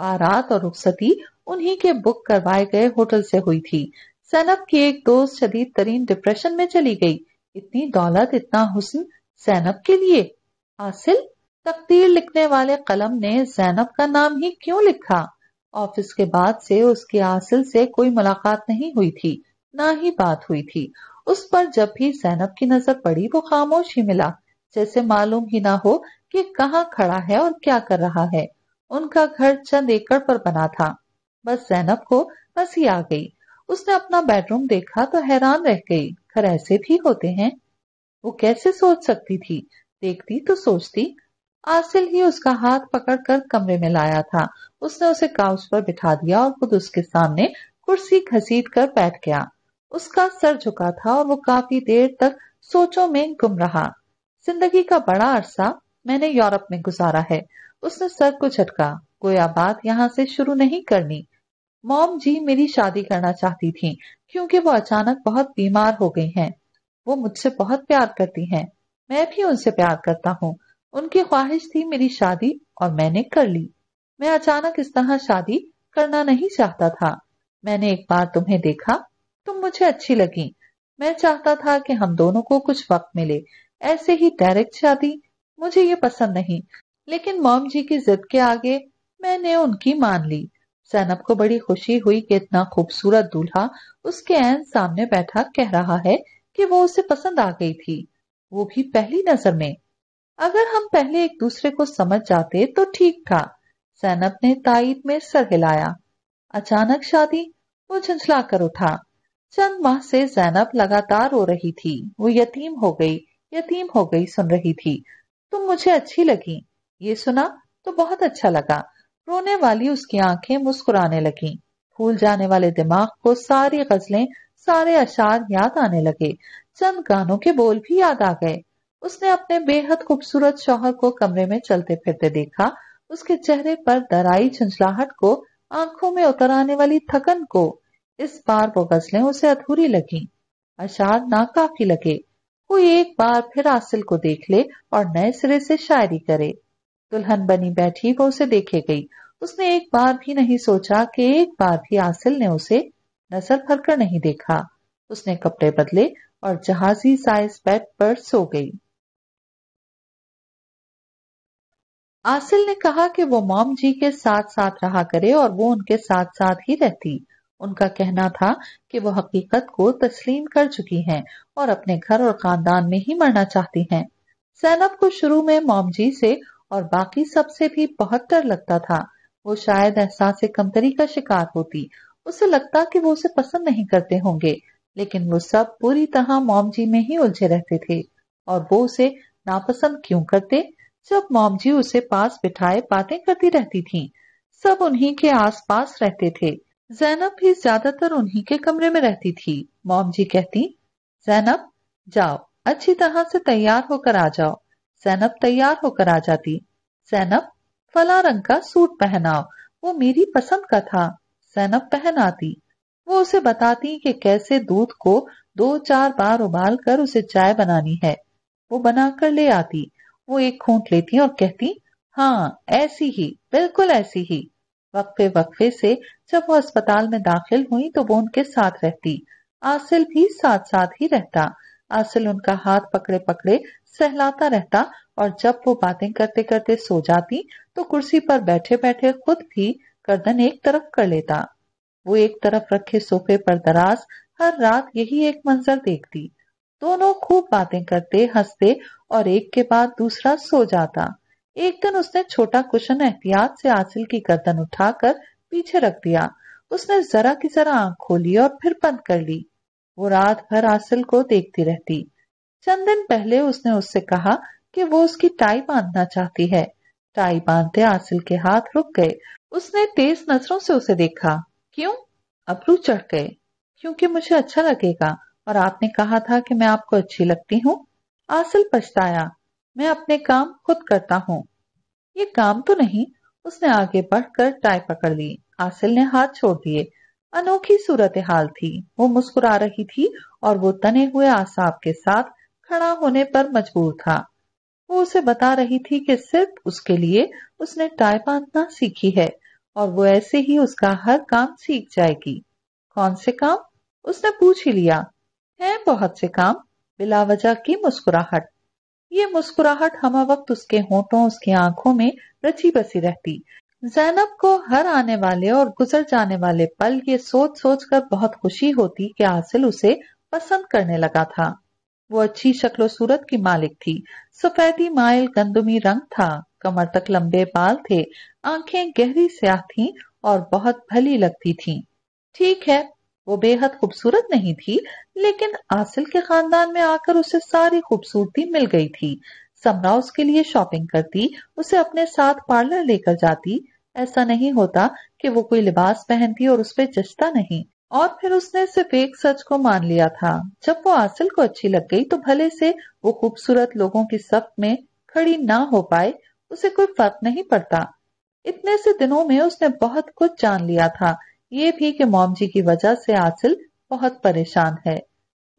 बारात और रुखसती उन्हीं के बुक करवाए गए होटल से हुई थी सैनब की एक दोस्त शदीद तरीन डिप्रेशन में चली गई इतनी दौलत इतना हुसन सैनब के लिए हासिल तकदीर लिखने वाले कलम ने जैनब का नाम ही क्यों लिखा ऑफिस के बाद से उसकी आसिल से कोई मुलाकात नहीं हुई थी ना ही बात हुई थी उस पर जब भी जैनब की नजर पड़ी वो खामोश ही मिला जैसे मालूम ही ना हो कि कहाँ खड़ा है और क्या कर रहा है उनका घर चंद एकड़ पर बना था बस जैनब को हंसी आ गई उसने अपना बेडरूम देखा तो हैरान रह गई घर ऐसे भी होते हैं वो कैसे सोच सकती थी देखती तो सोचती आसिल ही उसका हाथ पकड़कर कमरे में लाया था उसने उसे काउच पर बिठा दिया और खुद उसके सामने कुर्सी घसीट कर बैठ गया उसका सर झुका था और वो काफी देर तक सोचों में गुम रहा जिंदगी का बड़ा अरसा मैंने यूरोप में गुजारा है उसने सर को झटका कोई आबाद यहाँ से शुरू नहीं करनी मॉम जी मेरी शादी करना चाहती थी क्योंकि वो अचानक बहुत बीमार हो गई हैं। वो मुझसे बहुत प्यार करती हैं। मैं भी उनसे प्यार करता हूँ उनकी ख्वाहिश थी मेरी शादी और मैंने कर ली मैं अचानक इस तरह शादी करना नहीं चाहता था मैंने एक बार तुम्हें देखा तुम मुझे अच्छी लगी मैं चाहता था कि हम दोनों को कुछ वक्त मिले ऐसे ही डायरेक्ट शादी मुझे ये पसंद नहीं लेकिन मोम जी की जिद के आगे मैंने उनकी मान ली सैनब को बड़ी खुशी हुई कि इतना खूबसूरत दूल्हा उसके एन सामने बैठा कह रहा है कि वो उसे पसंद आ गई थी वो भी पहली नजर में अगर हम पहले एक दूसरे को समझ जाते तो ठीक था सैनब ने ताइद में सर हिलाया अचानक शादी वो झंझला कर उठा चंद माह से जैनब लगातार रो रही थी वो यतीम हो गई यतीम हो गई सुन रही थी तुम मुझे अच्छी लगी ये सुना तो बहुत अच्छा लगा रोने वाली उसकी आंखें मुस्कुराने लगी फूल जाने वाले दिमाग को सारी गजलें सारे अशार याद आने लगे चंद गानों के बोल भी याद आ गए उसने अपने बेहद खूबसूरत शौहर को कमरे में चलते फिरते देखा उसके चेहरे पर दराई झंझलाहट को आंखों में उतर आने वाली थकन को इस बार वो गजलें उसे अधूरी लगी अशार ना काफी लगे कोई एक बार फिर आसिल को देख ले और नए सिरे से शायरी करे दुल्हन बनी बैठी वो उसे देखे गई उसने एक बार भी नहीं सोचा कि एक बार भी आसिल ने उसे नजर भर कर नहीं देखा उसने कपड़े बदले और जहाजी साइज बेड पर सो गई आसिल ने कहा कि वो मॉम जी के साथ साथ रहा करे और वो उनके साथ साथ ही रहती उनका कहना था कि वो हकीकत को तस्लीम कर चुकी हैं और अपने घर और खानदान में ही मरना चाहती हैं। सैनब को शुरू में मोमजी से और बाकी सबसे भी बहुत डर लगता था वो शायद एहसास कमतरी का शिकार होती उसे लगता कि वो उसे पसंद नहीं करते होंगे लेकिन वो सब पूरी तरह मोमजी में ही उलझे रहते थे और वो उसे नापसंद क्यों करते जब मोमजी उसे पास बिठाए बातें करती रहती थी सब उन्हीं के आसपास रहते थे जैनब भी ज्यादातर उन्हीं के कमरे में रहती थी मोम जी कहती जैनब जाओ अच्छी तरह से तैयार होकर आ जाओ जैनब तैयार होकर आ जाती जैनब फला रंग का सूट पहनाओ वो मेरी पसंद का था जैनब पहन आती वो उसे बताती कि कैसे दूध को दो चार बार उबाल कर उसे चाय बनानी है वो बनाकर ले आती वो एक खूंट लेती और कहती हाँ ऐसी ही बिल्कुल ऐसी ही वक्फे वक्फे से जब वो अस्पताल में दाखिल हुई तो वो उनके साथ रहती आसिल भी साथ साथ ही रहता आसिल उनका हाथ पकड़े पकड़े सहलाता रहता और जब वो बातें करते करते सो जाती तो कुर्सी पर बैठे बैठे खुद भी गर्दन एक तरफ कर लेता वो एक तरफ रखे सोफे पर दराज हर रात यही एक मंजर देखती दोनों खूब बातें करते हंसते और एक के बाद दूसरा सो जाता एक दिन उसने छोटा कुशन एहतियात से आसिल की गर्दन उठाकर पीछे रख दिया उसने जरा की जरा आंख खोली और फिर बंद कर ली वो रात भर आसिल को देखती रहती चंद दिन पहले उसने उससे कहा कि वो उसकी टाई बांधना चाहती है टाई बांधते आसिल के हाथ रुक गए उसने तेज नजरों से उसे देखा क्यों अबरू चढ़ गए क्योंकि मुझे अच्छा लगेगा और आपने कहा था कि मैं आपको अच्छी लगती हूँ आसिल पछताया मैं अपने काम खुद करता हूँ ये काम तो नहीं उसने आगे बढ़कर टाई पकड़ ली आसिल ने हाथ छोड़ दिए अनोखी सूरत हाल थी वो मुस्कुरा रही थी और वो तने हुए आसाब के साथ खड़ा होने पर मजबूर था वो उसे बता रही थी कि सिर्फ उसके लिए उसने टाई बांधना सीखी है और वो ऐसे ही उसका हर काम सीख जाएगी कौन से काम उसने पूछ ही लिया है बहुत से काम बिलावजा की मुस्कुराहट ये मुस्कुराहट हम वक्त उसके होठों उसकी आंखों में रची बसी रहती जैनब को हर आने वाले और गुजर जाने वाले पल ये सोच सोच कर बहुत खुशी होती कि आसिल उसे पसंद करने लगा था वो अच्छी शक्लो सूरत की मालिक थी सफेदी माइल गंदुमी रंग था कमर तक लंबे बाल थे आंखें गहरी स्याह थी और बहुत भली लगती थी ठीक है वो बेहद खूबसूरत नहीं थी लेकिन आसिल के खानदान में आकर उसे सारी खूबसूरती मिल गई थी समरा उसके लिए शॉपिंग करती उसे अपने साथ पार्लर लेकर जाती ऐसा नहीं होता कि वो कोई लिबास पहनती और उस पर जचता नहीं और फिर उसने सिर्फ एक सच को मान लिया था जब वो आसिल को अच्छी लग गई तो भले से वो खूबसूरत लोगों की सब में खड़ी ना हो पाए उसे कोई फर्क नहीं पड़ता इतने से दिनों में उसने बहुत कुछ जान लिया था ये भी कि मोम जी की वजह से आसिल बहुत परेशान है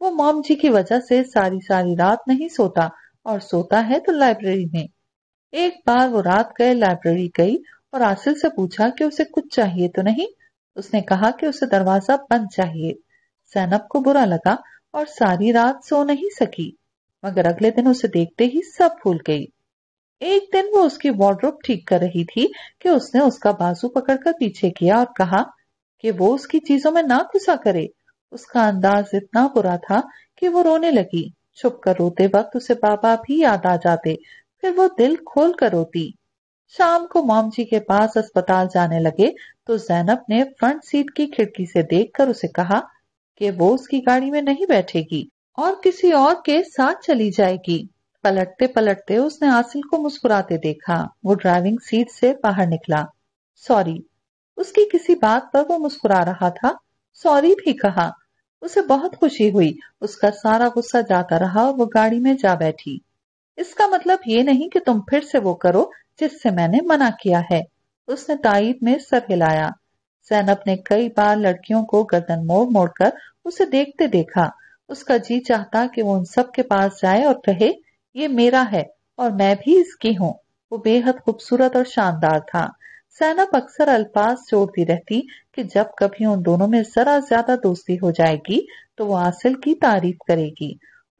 वो मोम जी की वजह से सारी सारी रात नहीं सोता और सोता है तो लाइब्रेरी में एक बार वो रात गए लाइब्रेरी गई और आसिल से पूछा कि उसे कुछ चाहिए तो नहीं उसने कहा कि उसे दरवाजा बंद चाहिए सैनब को बुरा लगा और सारी रात सो नहीं सकी मगर अगले दिन उसे देखते ही सब भूल गई एक दिन वो उसकी वार्ड्रोब ठीक कर रही थी कि उसने उसका बाजू पकड़कर पीछे किया और कहा कि वो उसकी चीजों में ना घुसा करे उसका अंदाज इतना बुरा था कि वो रोने लगी छुप कर रोते वक्त उसे पापा भी याद आ जाते फिर वो दिल खोल कर रोती शाम को मोम जी के पास अस्पताल जाने लगे तो जैनब ने फ्रंट सीट की खिड़की से देखकर उसे कहा कि वो उसकी गाड़ी में नहीं बैठेगी और किसी और के साथ चली जाएगी पलटते पलटते उसने आसिल को मुस्कुराते देखा वो ड्राइविंग सीट से बाहर निकला सॉरी उसकी किसी बात पर वो मुस्कुरा रहा था सॉरी भी कहा उसे बहुत खुशी हुई उसका सारा गुस्सा जाता रहा और वो गाड़ी में जा बैठी इसका मतलब ये नहीं कि तुम फिर से वो करो जिससे मैंने मना किया है उसने ताइद में सर हिलाया सैनब ने कई बार लड़कियों को गर्दन मोड़ मोड़ कर उसे देखते देखा उसका जी चाहता कि वो उन सब के पास जाए और कहे ये मेरा है और मैं भी इसकी हूँ वो बेहद खूबसूरत और शानदार था सैनब अक्सर अल्फाज जोड़ती रहती कि जब कभी उन दोनों में जरा ज्यादा दोस्ती हो जाएगी तो वो आसिल की तारीफ करेगी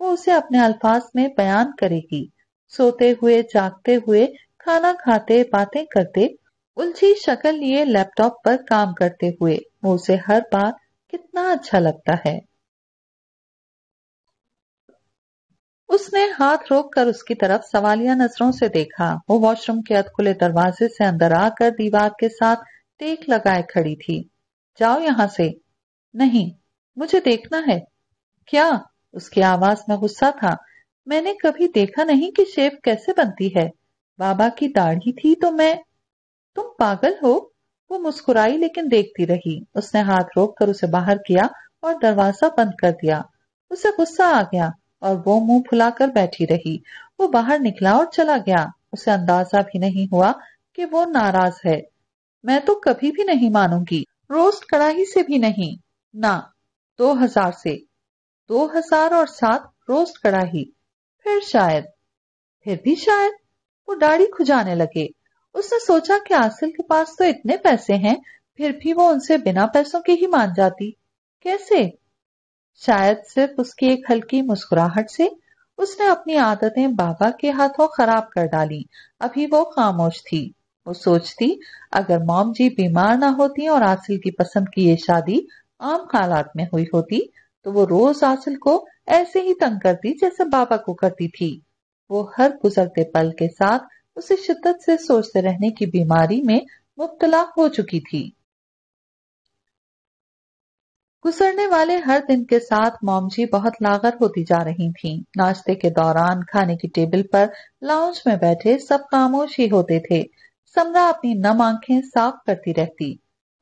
वो उसे अपने अल्फाज में बयान करेगी सोते हुए जागते हुए खाना खाते बातें करते उलझी शक्ल लिए लैपटॉप पर काम करते हुए वो उसे हर बार कितना अच्छा लगता है उसने हाथ रोककर उसकी तरफ सवालिया नजरों से देखा वो वॉशरूम के अध खुले दरवाजे से अंदर आकर दीवार के साथ टेक लगाए खड़ी थी जाओ यहां से नहीं मुझे देखना है क्या उसकी आवाज में गुस्सा था मैंने कभी देखा नहीं कि शेप कैसे बनती है बाबा की दाढ़ी थी तो मैं तुम पागल हो वो मुस्कुराई लेकिन देखती रही उसने हाथ रोक कर उसे बाहर किया और दरवाजा बंद कर दिया उसे गुस्सा आ गया और वो मुंह फुलाकर बैठी रही वो बाहर निकला और चला गया उसे अंदाजा भी नहीं हुआ कि वो नाराज है मैं तो कभी भी नहीं मानूंगी रोस्ट कड़ाही से भी नहीं ना दो हजार से दो हजार और सात रोस्ट कड़ाही फिर शायद फिर भी शायद वो दाढ़ी खुजाने लगे उसने सोचा कि आसिल के पास तो इतने पैसे हैं फिर भी वो उनसे बिना पैसों के ही मान जाती कैसे शायद सिर्फ उसकी एक हल्की मुस्कुराहट से उसने अपनी आदतें बाबा के हाथों खराब कर डाली अभी वो खामोश थी वो सोचती अगर मोम जी बीमार ना होती और आसिल की पसंद की ये शादी आम हालात में हुई होती तो वो रोज आसिल को ऐसे ही तंग करती जैसे बाबा को करती थी वो हर गुजरते पल के साथ उसे शिद्दत से सोचते रहने की बीमारी में मुब्तला हो चुकी थी गुजरने वाले हर दिन के साथ मोमजी बहुत लागर होती जा रही थी नाश्ते के दौरान खाने की टेबल पर लाउंज में बैठे सब खामोश ही होते थे समरा अपनी नम आंखें साफ करती रहती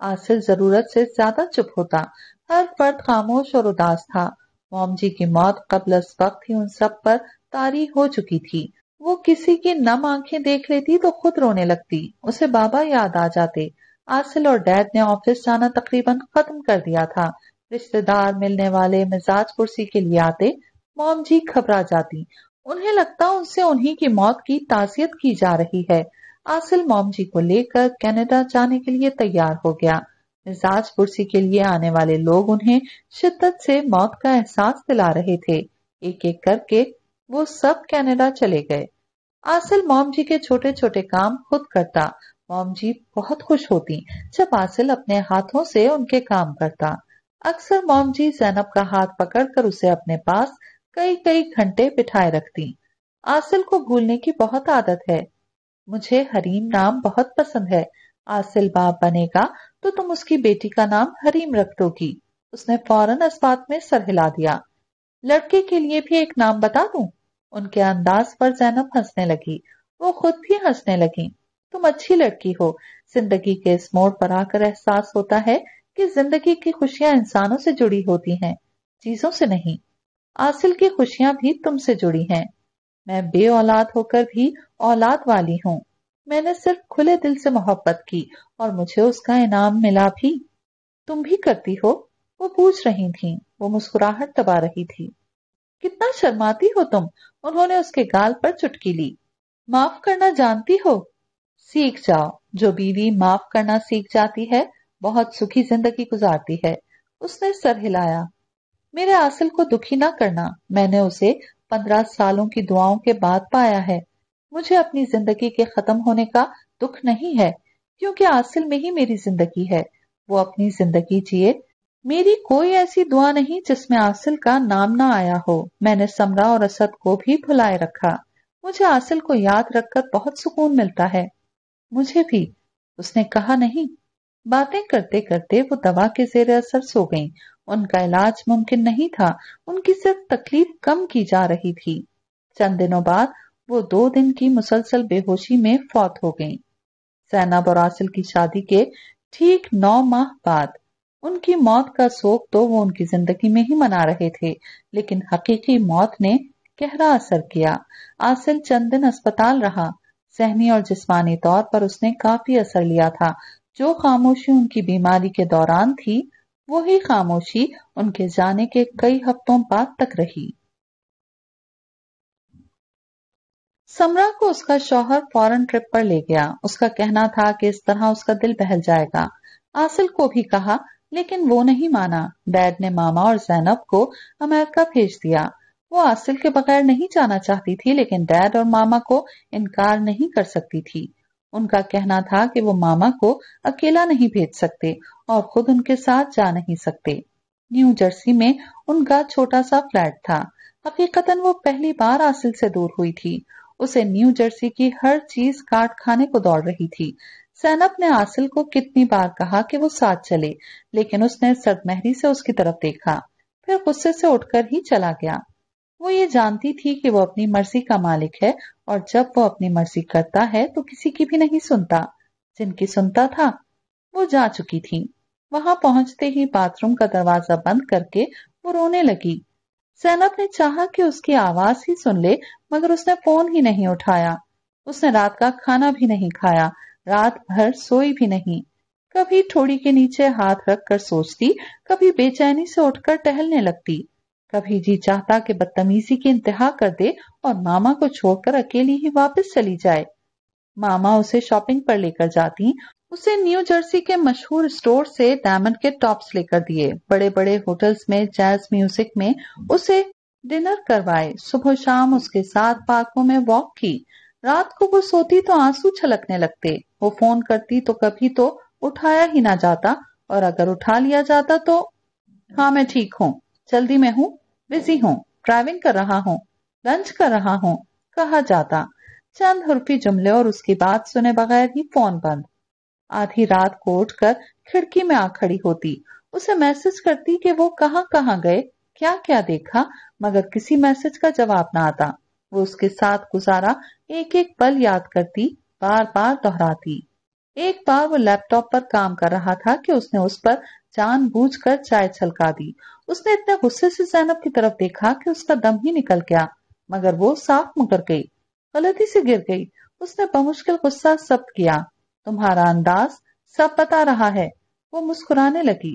आसिल जरूरत से ज्यादा चुप होता हर फर्द खामोश और उदास था मोमजी की मौत कबल वक्त ही उन सब पर तारी हो चुकी थी वो किसी की नम आंखें देख लेती तो खुद रोने लगती उसे बाबा याद आ जाते आसिल और डैद ने ऑफिस जाना तकरीबन खत्म कर दिया था रिश्तेदार मिलने वाले मिजाज कुर्सी के लिए आते मोम जी घबरा जाती उन्हें लगता उनसे उन्हीं की मौत की ताजियत की जा रही है आसिल मोम जी को लेकर कनाडा जाने के लिए तैयार हो गया मिजाज कुर्सी के लिए आने वाले लोग उन्हें शिद्दत से मौत का एहसास दिला रहे थे एक एक करके वो सब कनाडा चले गए आसिल मोम जी के छोटे छोटे काम खुद करता मोम जी बहुत खुश होती जब आसिल अपने हाथों से उनके काम करता अक्सर मोम जी जैनब का हाथ पकड़कर उसे अपने पास कई कई घंटे बिठाए रखती आसिल को भूलने की बहुत आदत है मुझे हरीम नाम बहुत पसंद है आसिल बाप बनेगा तो तुम उसकी बेटी का नाम हरीम रख दोगी उसने फौरन असबात में सर हिला दिया लड़के के लिए भी एक नाम बता दू उनके अंदाज पर जैनब हंसने लगी वो खुद भी हंसने लगी तुम अच्छी लड़की हो जिंदगी के इस मोड़ पर आकर एहसास होता है कि जिंदगी की खुशियां इंसानों से जुड़ी होती हैं चीजों से नहीं आसिल की खुशियां भी तुमसे जुड़ी हैं मैं बे औलाद होकर भी औलाद वाली हूँ मैंने सिर्फ खुले दिल से मोहब्बत की और मुझे उसका इनाम मिला भी तुम भी करती हो वो पूछ रही थी वो मुस्कुराहट दबा रही थी कितना शर्माती हो तुम उन्होंने उसके गाल पर चुटकी ली माफ करना जानती हो सीख जाओ जो बीवी माफ करना सीख जाती है बहुत सुखी जिंदगी गुजारती है उसने सर हिलाया मेरे आसिल को दुखी ना करना मैंने उसे पंद्रह सालों की दुआओं के बाद पाया है मुझे अपनी जिंदगी के खत्म होने का दुख नहीं है क्योंकि आसिल में ही मेरी जिंदगी है वो अपनी जिंदगी जिए मेरी कोई ऐसी दुआ नहीं जिसमें आसिल का नाम ना आया हो मैंने समरा और असद को भी भुलाए रखा मुझे आसिल को याद रखकर बहुत सुकून मिलता है मुझे भी उसने कहा नहीं बातें करते करते वो दवा के जेर असर सो गईं। उनका इलाज मुमकिन नहीं था उनकी सिर्फ तकलीफ कम की जा रही थी चंद दिनों बाद वो दो दिन की मुसलसल बेहोशी में फौत हो गईं। सैनाब और आसिल की शादी के ठीक नौ माह बाद उनकी मौत का शोक तो वो उनकी जिंदगी में ही मना रहे थे लेकिन हकीकी मौत ने गहरा असर किया आसिल चंद दिन अस्पताल रहा जहनी और जिस्मानी तौर पर उसने काफी असर लिया था जो खामोशी उनकी बीमारी के दौरान थी वही खामोशी उनके जाने के कई हफ्तों बाद तक रही समरा को उसका शौहर फॉरन ट्रिप पर ले गया उसका कहना था कि इस तरह उसका दिल बहल जाएगा आसिल को भी कहा लेकिन वो नहीं माना डैड ने मामा और जैनब को अमेरिका भेज दिया वो आसिल के बगैर नहीं जाना चाहती थी लेकिन डैड और मामा को इनकार नहीं कर सकती थी उनका कहना था कि वो मामा को अकेला नहीं भेज सकते और खुद उनके साथ जा नहीं सकते न्यू जर्सी में उनका छोटा सा फ्लैट था हकीकतन वो पहली बार आसिल से दूर हुई थी उसे न्यू जर्सी की हर चीज काट खाने को दौड़ रही थी सैनब ने आसिल को कितनी बार कहा कि वो साथ चले लेकिन उसने सदमहरी से उसकी तरफ देखा फिर गुस्से से उठकर ही चला गया वो ये जानती थी कि वो अपनी मर्जी का मालिक है और जब वो अपनी मर्जी करता है तो किसी की भी नहीं सुनता जिनकी सुनता था वो जा चुकी थी वहां पहुंचते ही बाथरूम का दरवाजा बंद करके वो रोने लगी सैनब ने चाहा कि उसकी आवाज ही सुन ले मगर उसने फोन ही नहीं उठाया उसने रात का खाना भी नहीं खाया रात भर सोई भी नहीं कभी ठोड़ी के नीचे हाथ रखकर सोचती कभी बेचैनी से उठकर टहलने लगती कभी जी चाहता कि बदतमीजी की इंतहा कर दे और मामा को छोड़कर अकेली ही वापस चली जाए मामा उसे शॉपिंग पर लेकर जाती उसे न्यू जर्सी के मशहूर स्टोर से डायमंड के टॉप्स लेकर दिए बड़े बड़े होटल्स में जैज म्यूजिक में उसे डिनर करवाए सुबह शाम उसके साथ पार्कों में वॉक की रात को वो सोती तो आंसू छलकने लगते वो फोन करती तो कभी तो उठाया ही ना जाता और अगर उठा लिया जाता तो हाँ मैं ठीक हूँ जल्दी मैं हूँ बिजी हूँ ड्राइविंग कर रहा हूँ लंच कर रहा हूँ कहा जाता चंद हरफी जुमले और उसकी बात सुने बगैर ही फोन बंद आधी रात को उठकर खिड़की में आ खड़ी होती उसे मैसेज करती कि वो कहाँ कहाँ गए क्या क्या देखा मगर किसी मैसेज का जवाब ना आता वो उसके साथ गुजारा एक एक पल याद करती बार बार दोहराती एक बार वो लैपटॉप पर काम कर रहा था कि उसने उस पर जान जानबूझकर चाय छलका दी उसने इतने गुस्से से जैनब की तरफ देखा कि उसका दम ही निकल गया मगर वो साफ मुकर गई गलती से गिर गई उसने बमुश्किल गुस्सा जब्त किया तुम्हारा अंदाज सब बता रहा है वो मुस्कुराने लगी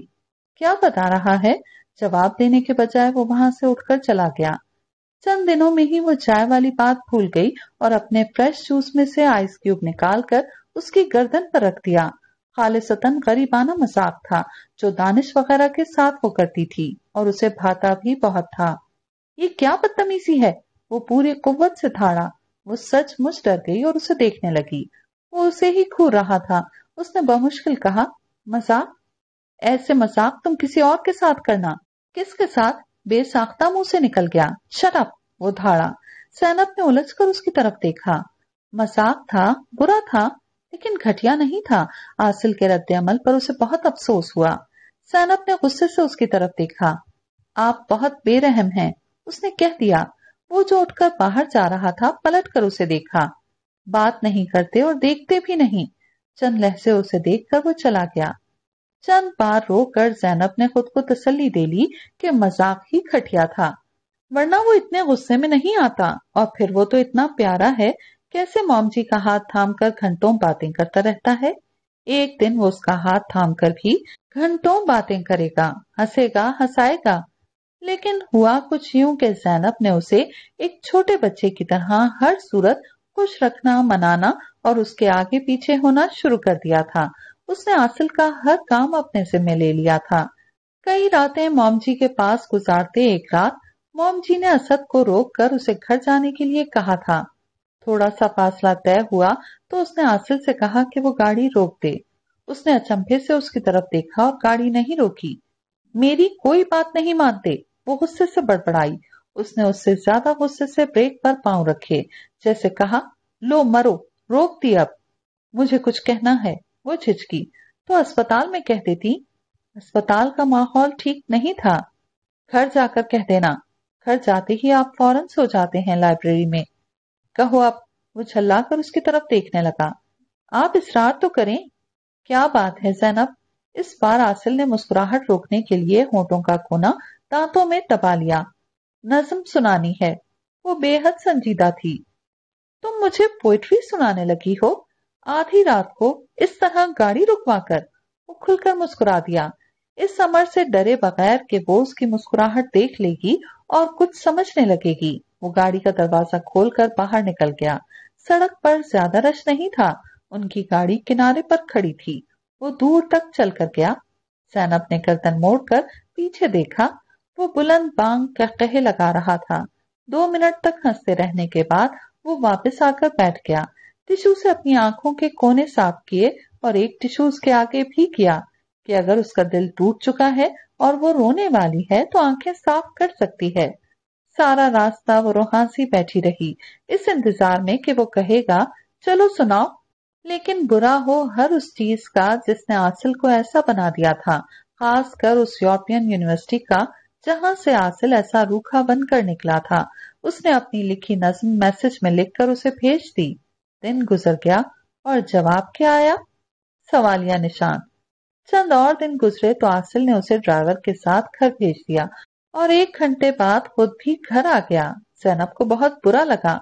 क्या बता रहा है जवाब देने के बजाय वो वहां से उठकर चला गया चंद दिनों में ही वो चाय वाली बात भूल गई और अपने फ्रेश जूस में से आइस क्यूब निकालकर उसकी गर्दन पर रख दिया खालिशतन गरीबाना मजाक था जो दानिश वगैरह के साथ वो करती थी और उसे भाता भी बहुत था ये क्या बदतमीजी है वो पूरी कुव्वत से थाड़ा वो सचमुच डर गई और उसे देखने लगी वो उसे ही खूर रहा था उसने बमुश्किल कहा मजाक ऐसे मजाक तुम किसी और के साथ करना किसके साथ बेसाख्ता मुंह से निकल गया शराब वो धाड़ा सैनब ने उलझकर उसकी तरफ देखा मजाक था बुरा था लेकिन घटिया नहीं था आसिल के अमल पर उसे बहुत अफसोस हुआ सैनब ने गुस्से से उसकी तरफ देखा आप बहुत बेरहम हैं उसने कह दिया वो जो उठकर बाहर जा रहा था पलट कर उसे देखा बात नहीं करते और देखते भी नहीं चंद लहसे उसे देखकर वो चला गया चंद बार रोकर जैनब ने खुद को तसल्ली दे ली कि मजाक ही खटिया था वरना वो इतने गुस्से में नहीं आता और फिर वो तो इतना प्यारा है कैसे मामजी का हाथ थाम कर घंटों बातें करता रहता है एक दिन वो उसका हाथ थाम कर भी घंटों बातें करेगा हंसेगा हंसाएगा लेकिन हुआ कुछ यूं कि जैनब ने उसे एक छोटे बच्चे की तरह हर सूरत खुश रखना मनाना और उसके आगे पीछे होना शुरू कर दिया था उसने आसिल का हर काम अपने जिम्मे ले लिया था कई रातें मोम जी के पास गुजारते एक रात मोम जी ने असद को रोक कर उसे घर जाने के लिए कहा था थोड़ा सा फासला तय हुआ तो उसने आसिल से कहा कि वो गाड़ी रोक दे उसने अचंभे से उसकी तरफ देखा और गाड़ी नहीं रोकी मेरी कोई बात नहीं मानते वो गुस्से से बड़बड़ाई उसने उससे ज्यादा गुस्से से ब्रेक पर पांव रखे जैसे कहा लो मरो रोक दी अब मुझे कुछ कहना है वो झिझकी तो अस्पताल में कह देती अस्पताल का माहौल ठीक नहीं था घर जाकर कह देना घर जाते ही आप फौरन सो जाते हैं लाइब्रेरी में कहो आप वो छल्ला कर उसकी तरफ देखने लगा आप इसरार तो करें क्या बात है जैनब इस बार आसिल ने मुस्कुराहट रोकने के लिए होटों का कोना दांतों में दबा लिया नजम सुनानी है वो बेहद संजीदा थी तुम मुझे पोइट्री सुनाने लगी हो आधी रात को इस तरह गाड़ी रुकवा कर वो खुलकर मुस्कुरा दिया इस समर से डरे बगैर के वो उसकी मुस्कुराहट देख लेगी और कुछ समझने लगेगी वो गाड़ी का दरवाजा खोलकर बाहर निकल गया सड़क पर ज्यादा रश नहीं था उनकी गाड़ी किनारे पर खड़ी थी वो दूर तक चल कर गया सैनब ने गर्दन मोड़कर पीछे देखा वो बुलंद बांग कहे लगा रहा था दो मिनट तक हंसते रहने के बाद वो वापस आकर बैठ गया टिशू से अपनी आंखों के कोने साफ किए और एक टिशू उसके आगे भी किया कि अगर उसका दिल टूट चुका है और वो रोने वाली है तो आंखें साफ कर सकती है सारा रास्ता वो रोहांसी बैठी रही इस इंतजार में कि वो कहेगा चलो सुनाओ लेकिन बुरा हो हर उस चीज का जिसने आसिल को ऐसा बना दिया था खासकर उस यूरोपियन यूनिवर्सिटी का जहाँ से आसिल ऐसा रूखा बनकर निकला था उसने अपनी लिखी नज्म मैसेज में लिखकर उसे भेज दी दिन गुजर गया और जवाब क्या आया सवालिया निशान चंद और दिन गुजरे तो आसिल ने उसे ड्राइवर के साथ घर भेज दिया और एक घंटे बाद खुद भी घर आ गया सैनब को बहुत बुरा लगा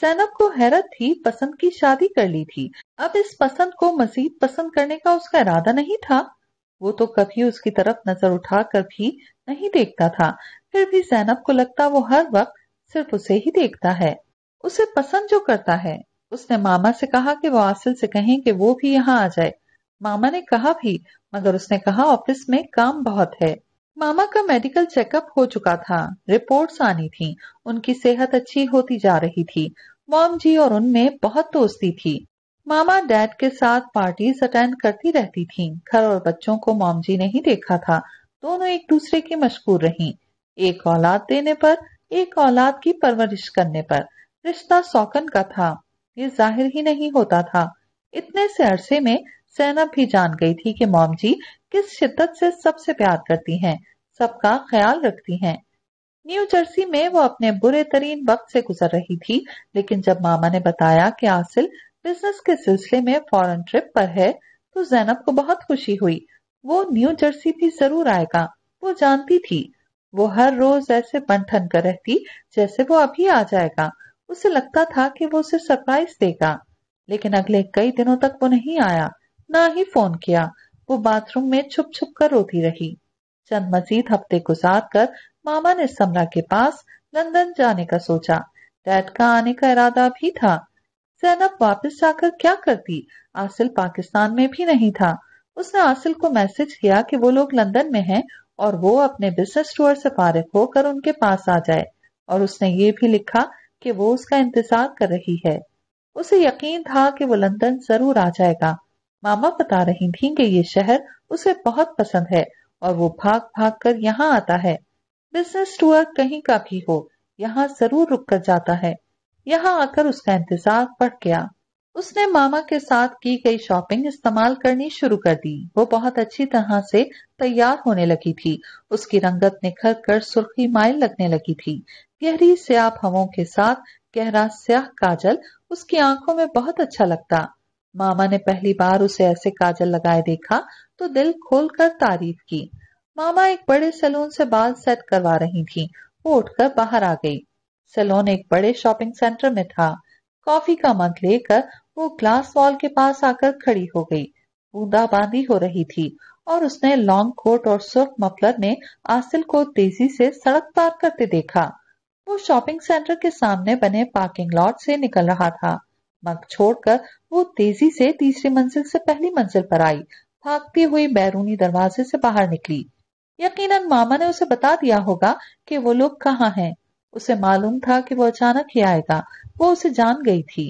सैनब को हैरत थी पसंद की शादी कर ली थी अब इस पसंद को मजीद पसंद करने का उसका इरादा नहीं था वो तो कभी उसकी तरफ नजर उठाकर भी नहीं देखता था फिर भी सैनब को लगता वो हर वक्त सिर्फ उसे ही देखता है उसे पसंद जो करता है उसने मामा से कहा कि वो आसिल से कहें कि वो भी यहाँ आ जाए मामा ने कहा भी मगर उसने कहा ऑफिस में काम बहुत है मामा का मेडिकल चेकअप हो चुका था रिपोर्ट्स आनी थी उनकी सेहत अच्छी होती जा रही थी मॉम जी और उनमें बहुत दोस्ती थी मामा डैड के साथ पार्टीज अटेंड करती रहती थी घर और बच्चों को मॉम जी ने ही देखा था दोनों एक दूसरे की मशकूर रही एक औलाद देने पर एक औलाद की परवरिश करने पर रिश्ता सौकन का था ये जाहिर ही नहीं होता था इतने से अरसे में सैनब भी जान गई थी कि मोम जी किस शिद्दत से सबसे प्यार करती हैं सबका ख्याल रखती हैं न्यू जर्सी में वो अपने बुरे तरीन वक्त से गुजर रही थी लेकिन जब मामा ने बताया कि आसिल बिजनेस के सिलसिले में फॉरेन ट्रिप पर है तो जैनब को बहुत खुशी हुई वो न्यू जर्सी भी जरूर आएगा वो जानती थी वो हर रोज ऐसे बंठन कर रहती जैसे वो अभी आ जाएगा उसे लगता था कि वो उसे सरप्राइज देगा लेकिन अगले कई दिनों तक वो नहीं आया ना ही फोन किया वो बाथरूम में छुप छुप कर रोती रही चंद मजीद हफ्ते गुजार कर मामा ने समरा के पास लंदन जाने का सोचा डैड का आने का इरादा भी था जैनब वापस जाकर क्या करती आसिल पाकिस्तान में भी नहीं था उसने आसिल को मैसेज किया कि वो लोग लंदन में हैं और वो अपने बिजनेस टूर से फारिग होकर उनके पास आ जाए और उसने ये भी लिखा कि वो उसका इंतजार कर रही है उसे यकीन था कि वो लंदन जरूर आ जाएगा मामा बता रही थी कि ये शहर उसे बहुत पसंद है और वो भाग भाग कर यहाँ आता है बिजनेस टूर कहीं का भी हो यहाँ जरूर रुक कर जाता है यहाँ आकर उसका इंतजार बढ़ गया उसने मामा के साथ की गई शॉपिंग इस्तेमाल करनी शुरू कर दी वो बहुत अच्छी तरह से तैयार होने लगी थी उसकी रंगत निखर कर सुर्खी माइल लगने लगी थी गहरी स्याह हवों के साथ गहरा स्याह काजल उसकी आंखों में बहुत अच्छा लगता मामा ने पहली बार उसे ऐसे काजल लगाए देखा तो दिल खोलकर तारीफ की मामा एक बड़े सैलून से बाल सेट करवा रही थी वो उठकर बाहर आ गई सैलून एक बड़े शॉपिंग सेंटर में था कॉफी का मग लेकर वो ग्लास वॉल के पास आकर खड़ी हो गई बूंदाबांदी हो रही थी और उसने लॉन्ग कोट और सुर्ख मफलर में आसिल को तेजी से सड़क पार करते देखा वो शॉपिंग सेंटर के सामने बने पार्किंग लॉट से निकल रहा था मग छोड़कर वो तेजी से तीसरी मंजिल से पहली मंजिल पर आई भागती हुई बैरूनी दरवाजे से बाहर निकली यकीनन मामा ने उसे बता दिया होगा कि वो लोग कहाँ हैं उसे मालूम था कि वो अचानक ही आएगा वो उसे जान गई थी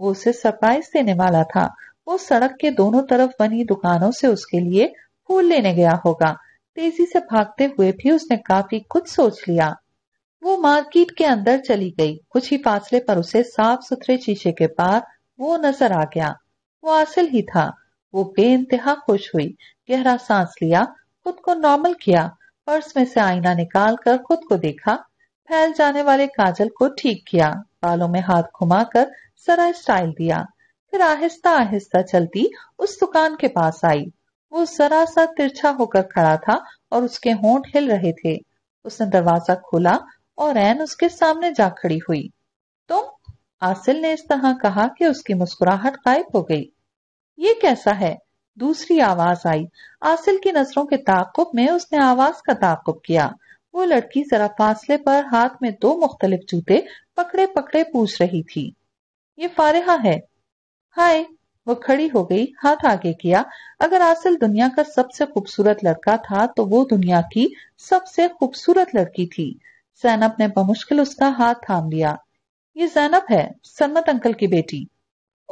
वो उसे सरप्राइज देने वाला था वो सड़क के दोनों तरफ बनी दुकानों से उसके लिए फूल लेने गया होगा तेजी से भागते हुए भी उसने काफी कुछ सोच लिया वो मार्केट के अंदर चली गई कुछ ही फासले पर उसे साफ सुथरे शीशे के पास वो नजर आ गया वो आसिल ही था वो बे इंतहा खुश हुई गहरा सांस लिया खुद को नॉर्मल किया पर्स में से आईना निकाल कर खुद को देखा फैल जाने वाले काजल को ठीक किया बालों में हाथ घुमाकर सरा स्टाइल दिया फिर आहिस्ता आहिस्ता चलती उस दुकान के पास आई वो जरा सा तिरछा होकर खड़ा था और उसके होंठ हिल रहे थे उसने दरवाजा खोला और एन उसके सामने जा खड़ी हुई तुम तो? आसिल ने इस तरह कहा कि उसकी मुस्कुराहट गायब हो गई ये कैसा है दूसरी आवाज आई आसिल की नजरों के ताकुब में उसने आवाज का ताकुब किया वो लड़की जरा फासले पर हाथ में दो मुख्तलिफ जूते पकड़े पकड़े पूछ रही थी ये फारहा है हाय वो खड़ी हो गई हाथ आगे किया अगर आसिल दुनिया का सबसे खूबसूरत लड़का था तो वो दुनिया की सबसे खूबसूरत लड़की थी सैनब ने बमुश्किल उसका हाथ थाम लिया ये जैनब है सन्मत अंकल की बेटी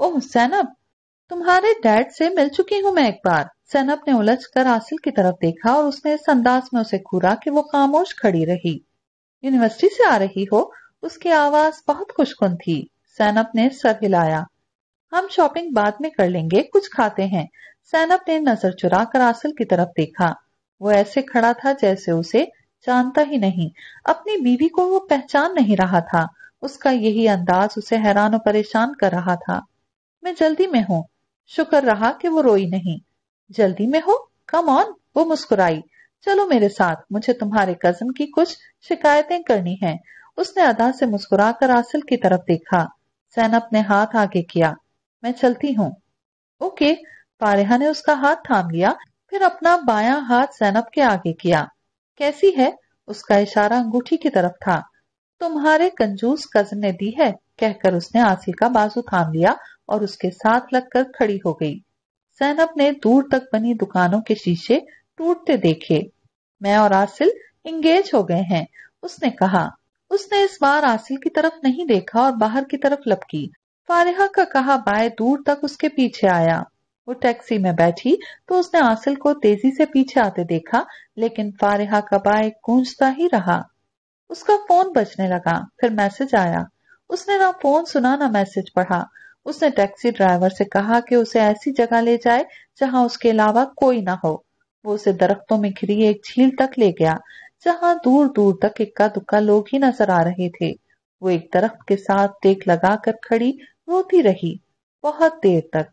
ओह सैनब तुम्हारे डैड से मिल चुकी हूँ मैं एक बार सैनब ने उलझ कर आसिल की तरफ देखा और उसने इस अंदाज में उसे घूरा कि वो खामोश खड़ी रही यूनिवर्सिटी से आ रही हो उसकी आवाज बहुत खुशकुन थी सैनब ने सर हिलाया हम शॉपिंग बाद में कर लेंगे कुछ खाते हैं सैनब ने नजर चुरा कर आसिल की तरफ देखा वो ऐसे खड़ा था जैसे उसे जानता ही नहीं अपनी बीवी को वो पहचान नहीं रहा था उसका यही अंदाज उसे हैरान और परेशान कर रहा था मैं जल्दी में हूँ शुक्र रहा कि वो रोई नहीं जल्दी में हो कम ऑन वो मुस्कुराई चलो मेरे साथ मुझे तुम्हारे कजन की कुछ शिकायतें करनी हैं। उसने अदा से मुस्कुराकर आसिल की तरफ देखा सैनब ने हाथ आगे किया मैं चलती हूँ ओके पारेहा ने उसका हाथ थाम लिया फिर अपना बायां हाथ सैनब के आगे किया कैसी है उसका इशारा अंगूठी की तरफ था तुम्हारे कंजूस कजन ने दी है कहकर उसने आसिल का बाजू थाम लिया और उसके साथ लगकर खड़ी हो गई सैनब ने दूर तक बनी दुकानों के शीशे टूटते देखे मैं और आसिल इंगेज हो गए हैं उसने कहा उसने इस बार आसिल की तरफ नहीं देखा और बाहर की तरफ लपकी फारिहा का कहा बाय दूर तक उसके पीछे आया वो टैक्सी में बैठी तो उसने आसिल को तेजी से पीछे आते देखा लेकिन फारिहा का बाय गूंजता ही रहा उसका फोन बजने लगा फिर मैसेज आया उसने ना फोन सुना ना मैसेज पढ़ा उसने टैक्सी ड्राइवर से कहा कि उसे ऐसी जगह ले जाए जहां उसके अलावा कोई ना हो वो उसे दरख्तों में घिरी एक झील तक ले गया जहां दूर दूर तक इक्का दुक्का लोग ही नजर आ रहे थे वो एक दरख्त के साथ टेक लगाकर खड़ी रोती रही बहुत देर तक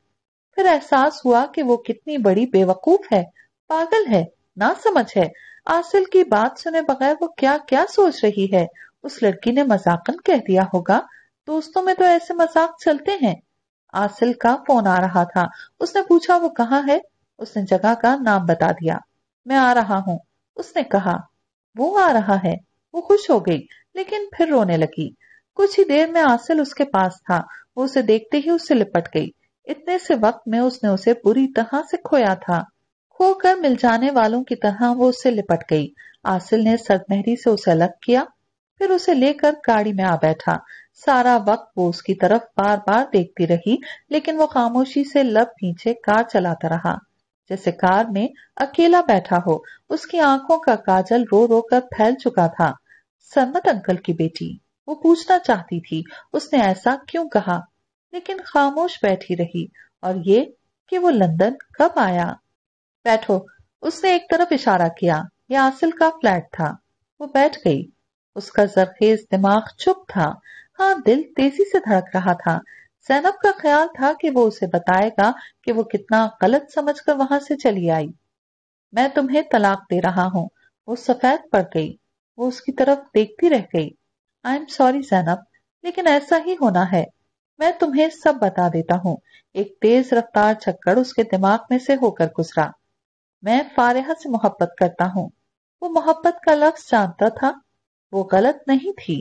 फिर एहसास हुआ कि वो कितनी बड़ी बेवकूफ है पागल है ना समझ है आसिल की बात सुने बगैर वो क्या क्या सोच रही है उस लड़की ने मजाकन कह दिया होगा दोस्तों में तो ऐसे मजाक चलते हैं आसिल का फोन आ रहा था उसने पूछा वो कहाँ है उसने जगह का नाम बता दिया मैं आ रहा हूँ उसने कहा वो आ रहा है वो खुश हो गई लेकिन फिर रोने लगी कुछ ही देर में आसिल उसके पास था वो उसे देखते ही उससे लिपट गई इतने से वक्त में उसने उसे बुरी तरह से खोया था होकर मिल जाने वालों की तरह वो उससे लिपट गई आसिल ने सगमहरी से उसे अलग किया फिर उसे लेकर गाड़ी में आ बैठा सारा वक्त वो उसकी तरफ बार बार देखती रही लेकिन वो खामोशी से लब नीचे कार चलाता रहा जैसे कार में अकेला बैठा हो उसकी आंखों का काजल रो रो कर फैल चुका था सन्नत अंकल की बेटी वो पूछना चाहती थी उसने ऐसा क्यों कहा लेकिन खामोश बैठी रही और ये कि वो लंदन कब आया बैठो उसने एक तरफ इशारा किया यह आसिल का फ्लैट था वो बैठ गई उसका जरखेज दिमाग चुप था हाँ दिल तेजी से धड़क रहा था सैनब का ख्याल था कि वो उसे बताएगा कि वो कितना गलत समझकर वहां से चली आई मैं तुम्हें तलाक दे रहा हूँ वो सफेद पड़ गई वो उसकी तरफ देखती रह गई आई एम सॉरी जैनब लेकिन ऐसा ही होना है मैं तुम्हें सब बता देता हूँ एक तेज रफ्तार चक्कर उसके दिमाग में से होकर गुजरा मैं फारेहा से मोहब्बत करता हूँ वो मोहब्बत का लफ्ज जानता था वो गलत नहीं थी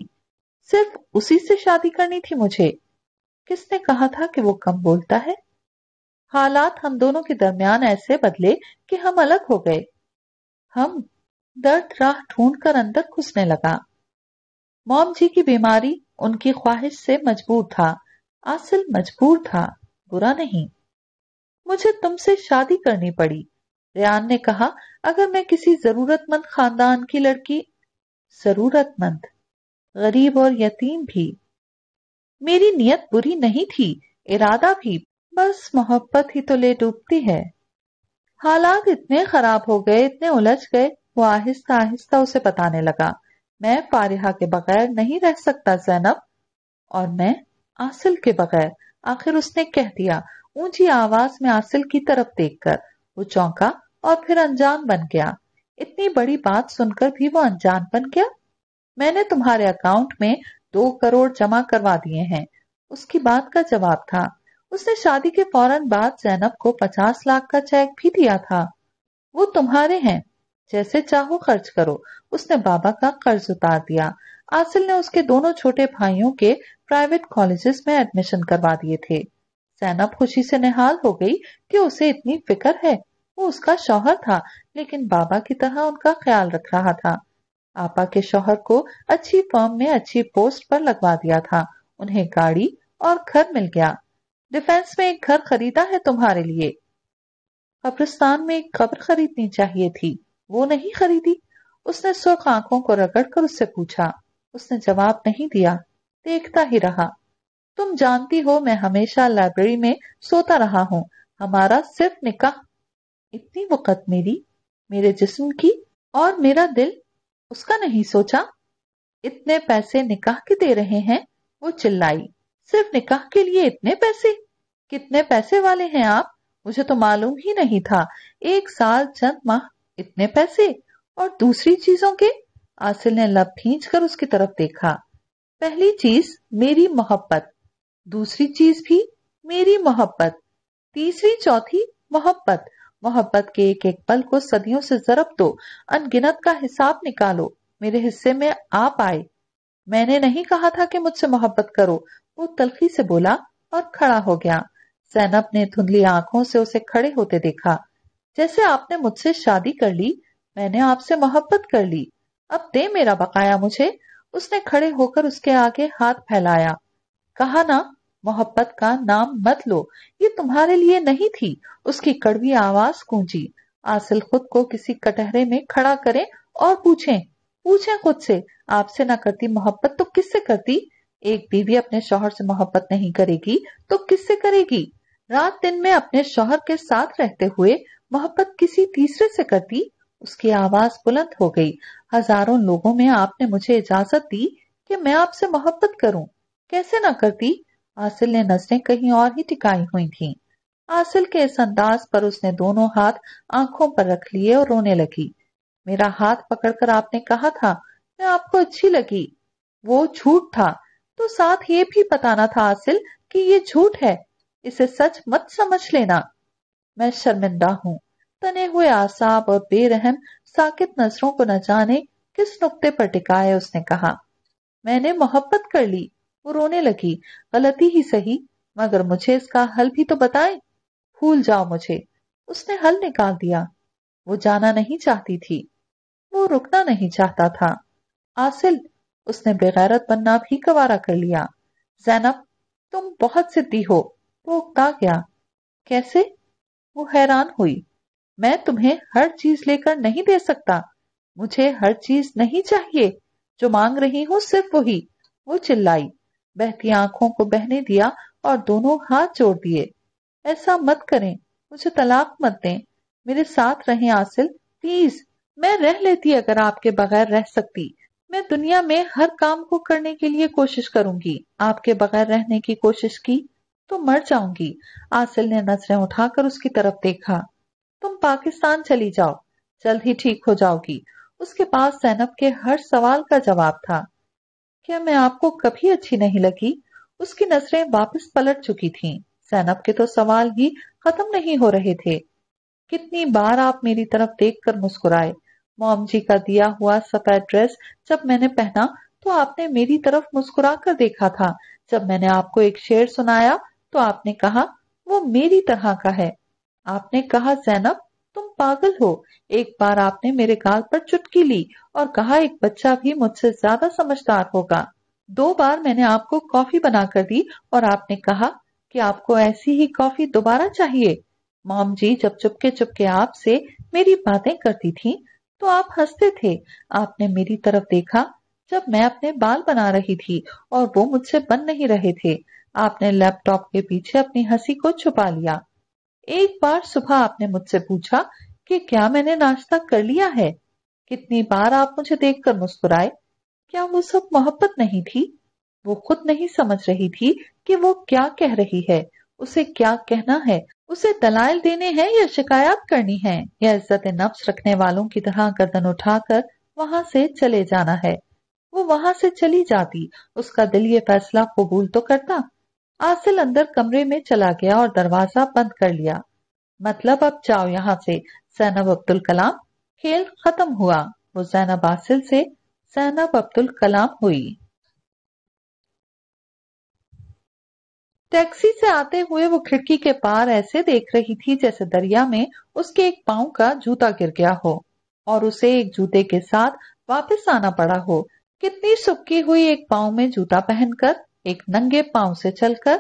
सिर्फ उसी से शादी करनी थी मुझे किसने कहा था कि वो कम बोलता है हालात हम दोनों के दरमियान ऐसे बदले कि हम अलग हो गए हम दर्द राह ढूंढ कर अंदर घुसने लगा मोम जी की बीमारी उनकी ख्वाहिश से मजबूर था आसिल मजबूर था बुरा नहीं मुझे तुमसे शादी करनी पड़ी रियान ने कहा अगर मैं किसी जरूरतमंद खानदान की लड़की जरूरतमंद गरीब और यतीम भी मेरी नियत बुरी नहीं थी इरादा भी बस मोहब्बत ही तो ले डूबती है हालात इतने खराब हो गए इतने उलझ गए वो आहिस्ता आहिस्ता उसे बताने लगा मैं फारिहा के बगैर नहीं रह सकता जैनब और मैं आसिल के बगैर आखिर उसने कह दिया ऊंची आवाज में आसिल की तरफ देखकर वो चौंका और फिर अनजान बन गया इतनी बड़ी बात सुनकर भी वो अनजान बन गया मैंने तुम्हारे अकाउंट में दो करोड़ जमा करवा दिए हैं उसकी बात का जवाब था उसने शादी के फौरन बाद जैनब को पचास लाख का चेक भी दिया था वो तुम्हारे हैं जैसे चाहो खर्च करो उसने बाबा का कर्ज उतार दिया आसिल ने उसके दोनों छोटे भाइयों के प्राइवेट कॉलेजेस में एडमिशन करवा दिए थे जैनब खुशी से निहाल हो गई कि उसे इतनी फिक्र है वो उसका शौहर था लेकिन बाबा की तरह उनका ख्याल रख रहा था आपा के शौहर को अच्छी फर्म में अच्छी पोस्ट पर लगवा दिया था उन्हें गाड़ी और घर मिल गया डिफेंस में एक घर खरीदा है तुम्हारे लिए कब्रिस्तान में एक कब्र खरीदनी चाहिए थी वो नहीं खरीदी उसने सुर्ख आंखों को रगड़ कर उससे पूछा उसने जवाब नहीं दिया देखता ही रहा तुम जानती हो मैं हमेशा लाइब्रेरी में सोता रहा हूँ हमारा सिर्फ निकाह इतनी वक़्त मेरी मेरे जिस्म की और मेरा दिल उसका नहीं सोचा इतने पैसे निकाह के दे रहे हैं वो चिल्लाई सिर्फ निकाह के लिए इतने पैसे कितने पैसे वाले हैं आप मुझे तो मालूम ही नहीं था एक साल चंद माह इतने पैसे और दूसरी चीजों के आसिल ने लब खींच कर उसकी तरफ देखा पहली चीज मेरी मोहब्बत दूसरी चीज भी मेरी मोहब्बत तीसरी चौथी मोहब्बत मोहब्बत के एक एक पल को सदियों से जरब दो अनगिनत का हिसाब निकालो मेरे हिस्से में आप आए मैंने नहीं कहा था कि मुझसे मोहब्बत करो वो तलखी से बोला और खड़ा हो गया सैनब ने धुंधली आंखों से उसे खड़े होते देखा जैसे आपने मुझसे शादी कर ली मैंने आपसे मोहब्बत कर ली अब दे मेरा बकाया मुझे उसने खड़े होकर उसके आगे हाथ फैलाया कहा ना मोहब्बत का नाम मत लो ये तुम्हारे लिए नहीं थी उसकी कड़वी आवाज गूंजी आसिल खुद को किसी कटहरे में खड़ा करे और पूछे पूछे खुद से आपसे ना करती मोहब्बत तो किससे करती एक बीवी अपने शोहर से मोहब्बत नहीं करेगी तो किससे करेगी रात दिन में अपने शोहर के साथ रहते हुए मोहब्बत किसी तीसरे से करती उसकी आवाज बुलंद हो गई हजारों लोगों में आपने मुझे इजाजत दी कि मैं आपसे मोहब्बत करूं कैसे ना करती आसिल ने नजरें कहीं और ही टिकाई हुई थी आसिल के इस अंदाज पर उसने दोनों हाथ आंखों पर रख लिए और रोने लगी मेरा हाथ पकड़कर आपने कहा था मैं आपको अच्छी लगी वो झूठ था तो साथ ये भी बताना था आसिल कि ये झूठ है इसे सच मत समझ लेना मैं शर्मिंदा हूँ तने हुए आसाब और बेरहम साकित नजरों को न जाने किस नुक्ते पर टिकाए उसने कहा मैंने मोहब्बत कर ली वो रोने लगी गलती ही सही मगर मुझे इसका हल भी तो बताए भूल जाओ मुझे उसने हल निकाल दिया वो जाना नहीं चाहती थी वो रुकना नहीं चाहता था आसिल उसने बेगैरत बनना भी गवारा कर लिया जैनब तुम बहुत सिद्धि हो वो उगता गया कैसे वो हैरान हुई मैं तुम्हें हर चीज लेकर नहीं दे सकता मुझे हर चीज नहीं चाहिए जो मांग रही हूँ सिर्फ वही वो चिल्लाई बहती आंखों को बहने दिया और दोनों हाथ जोड़ दिए ऐसा मत करें मुझे तलाक मत दें मेरे साथ रहें आसिल प्लीज मैं रह लेती अगर आपके बगैर रह सकती मैं दुनिया में हर काम को करने के लिए कोशिश करूंगी आपके बगैर रहने की कोशिश की तो मर जाऊंगी आसिल ने नजरें उठाकर उसकी तरफ देखा तुम पाकिस्तान चली जाओ जल्द ही ठीक हो जाओगी उसके पास सैनब के हर सवाल का जवाब था क्या मैं आपको कभी अच्छी नहीं लगी उसकी नजरें वापस पलट चुकी थीं। सैनब के तो सवाल ही खत्म नहीं हो रहे थे कितनी बार आप मेरी तरफ देखकर मुस्कुराए मोम जी का दिया हुआ सफेद ड्रेस जब मैंने पहना तो आपने मेरी तरफ मुस्कुरा कर देखा था जब मैंने आपको एक शेर सुनाया तो आपने कहा वो मेरी तरह का है आपने कहा जैनब तुम पागल हो एक बार आपने मेरे गाल पर चुटकी ली और कहा एक बच्चा भी मुझसे ज्यादा समझदार होगा दो बार मैंने आपको कॉफी बनाकर दी और आपने कहा कि आपको ऐसी ही कॉफी दोबारा चाहिए मोम जी जब चुपके चुपके आपसे मेरी बातें करती थी तो आप हंसते थे आपने मेरी तरफ देखा जब मैं अपने बाल बना रही थी और वो मुझसे बन नहीं रहे थे आपने लैपटॉप के पीछे अपनी हंसी को छुपा लिया एक बार सुबह आपने मुझसे पूछा कि क्या मैंने नाश्ता कर लिया है कितनी बार आप मुझे देखकर मुस्कुराए क्या वो सब मोहब्बत नहीं थी वो खुद नहीं समझ रही थी कि वो क्या कह रही है उसे क्या कहना है उसे दलाल देने हैं या शिकायत करनी है या इज्जत नफ्स रखने वालों की तरह गर्दन उठाकर वहां से चले जाना है वो वहां से चली जाती उसका दिल ये फैसला कबूल तो करता आसिल अंदर कमरे में चला गया और दरवाजा बंद कर लिया मतलब अब जाओ यहाँ से सैनब अब्दुल कलाम खेल खत्म हुआ वो जैनब आसिल से सैनब अब्दुल कलाम हुई टैक्सी से आते हुए वो खिड़की के पार ऐसे देख रही थी जैसे दरिया में उसके एक पाँव का जूता गिर गया हो और उसे एक जूते के साथ वापस आना पड़ा हो कितनी सुखी हुई एक पाँव में जूता पहनकर एक नंगे पांव से चलकर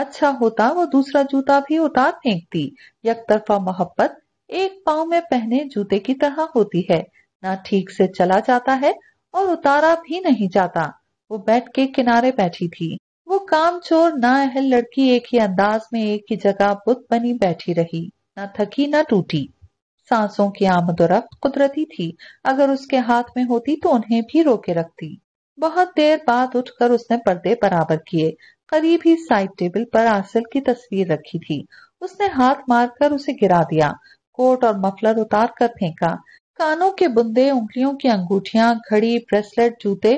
अच्छा होता वो दूसरा जूता भी उतार फेंकती यक तरफा मोहब्बत एक पांव में पहने जूते की तरह होती है ना ठीक से चला जाता है और उतारा भी नहीं जाता वो बेड के किनारे बैठी थी वो काम चोर ना अहल लड़की एक ही अंदाज में एक ही जगह बुत बनी बैठी रही ना थकी ना टूटी सांसों की आमदोरफ्त कुदरती थी अगर उसके हाथ में होती तो उन्हें भी रोके रखती बहुत देर बाद उठकर उसने पर्दे बराबर किए करीब ही साइड टेबल पर आसिल की तस्वीर रखी थी उसने हाथ मारकर उसे गिरा दिया कोट और मफलर उतार कर फेंका कानों के बुंदे उंगलियों की अंगूठिया घड़ी ब्रेसलेट जूते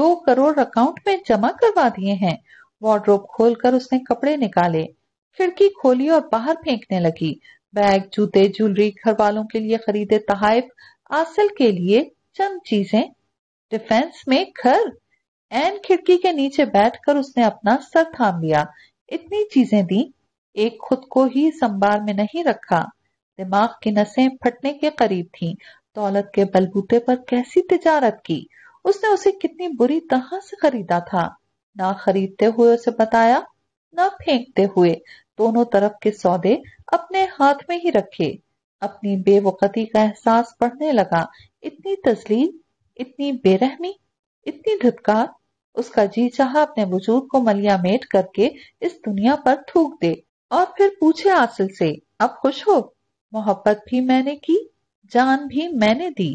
दो करोड़ अकाउंट में जमा करवा दिए हैं वार्ड्रोब खोलकर उसने कपड़े निकाले खिड़की खोली और बाहर फेंकने लगी बैग जूते ज्वेलरी घर वालों के लिए खरीदे तहाइफ आसिल के लिए चंद चीजें डिफेंस में घर एन खिड़की के नीचे बैठकर उसने अपना सर थाम लिया इतनी चीजें दी एक खुद को ही संभाल में नहीं रखा दिमाग की नसें फटने के करीब थीं। दौलत के बलबूते पर कैसी तिजारत की उसने उसे कितनी बुरी तरह से खरीदा था ना खरीदते हुए उसे बताया ना फेंकते हुए दोनों तरफ के सौदे अपने हाथ में ही रखे अपनी बेवकती का एहसास बढ़ने लगा इतनी तस्लील इतनी बेरहमी इतनी धुतकार उसका जी चाह अपने वजूद को मलियामेट करके इस दुनिया पर थूक दे और फिर पूछे आसिल से अब खुश हो मोहब्बत भी मैंने की जान भी मैंने दी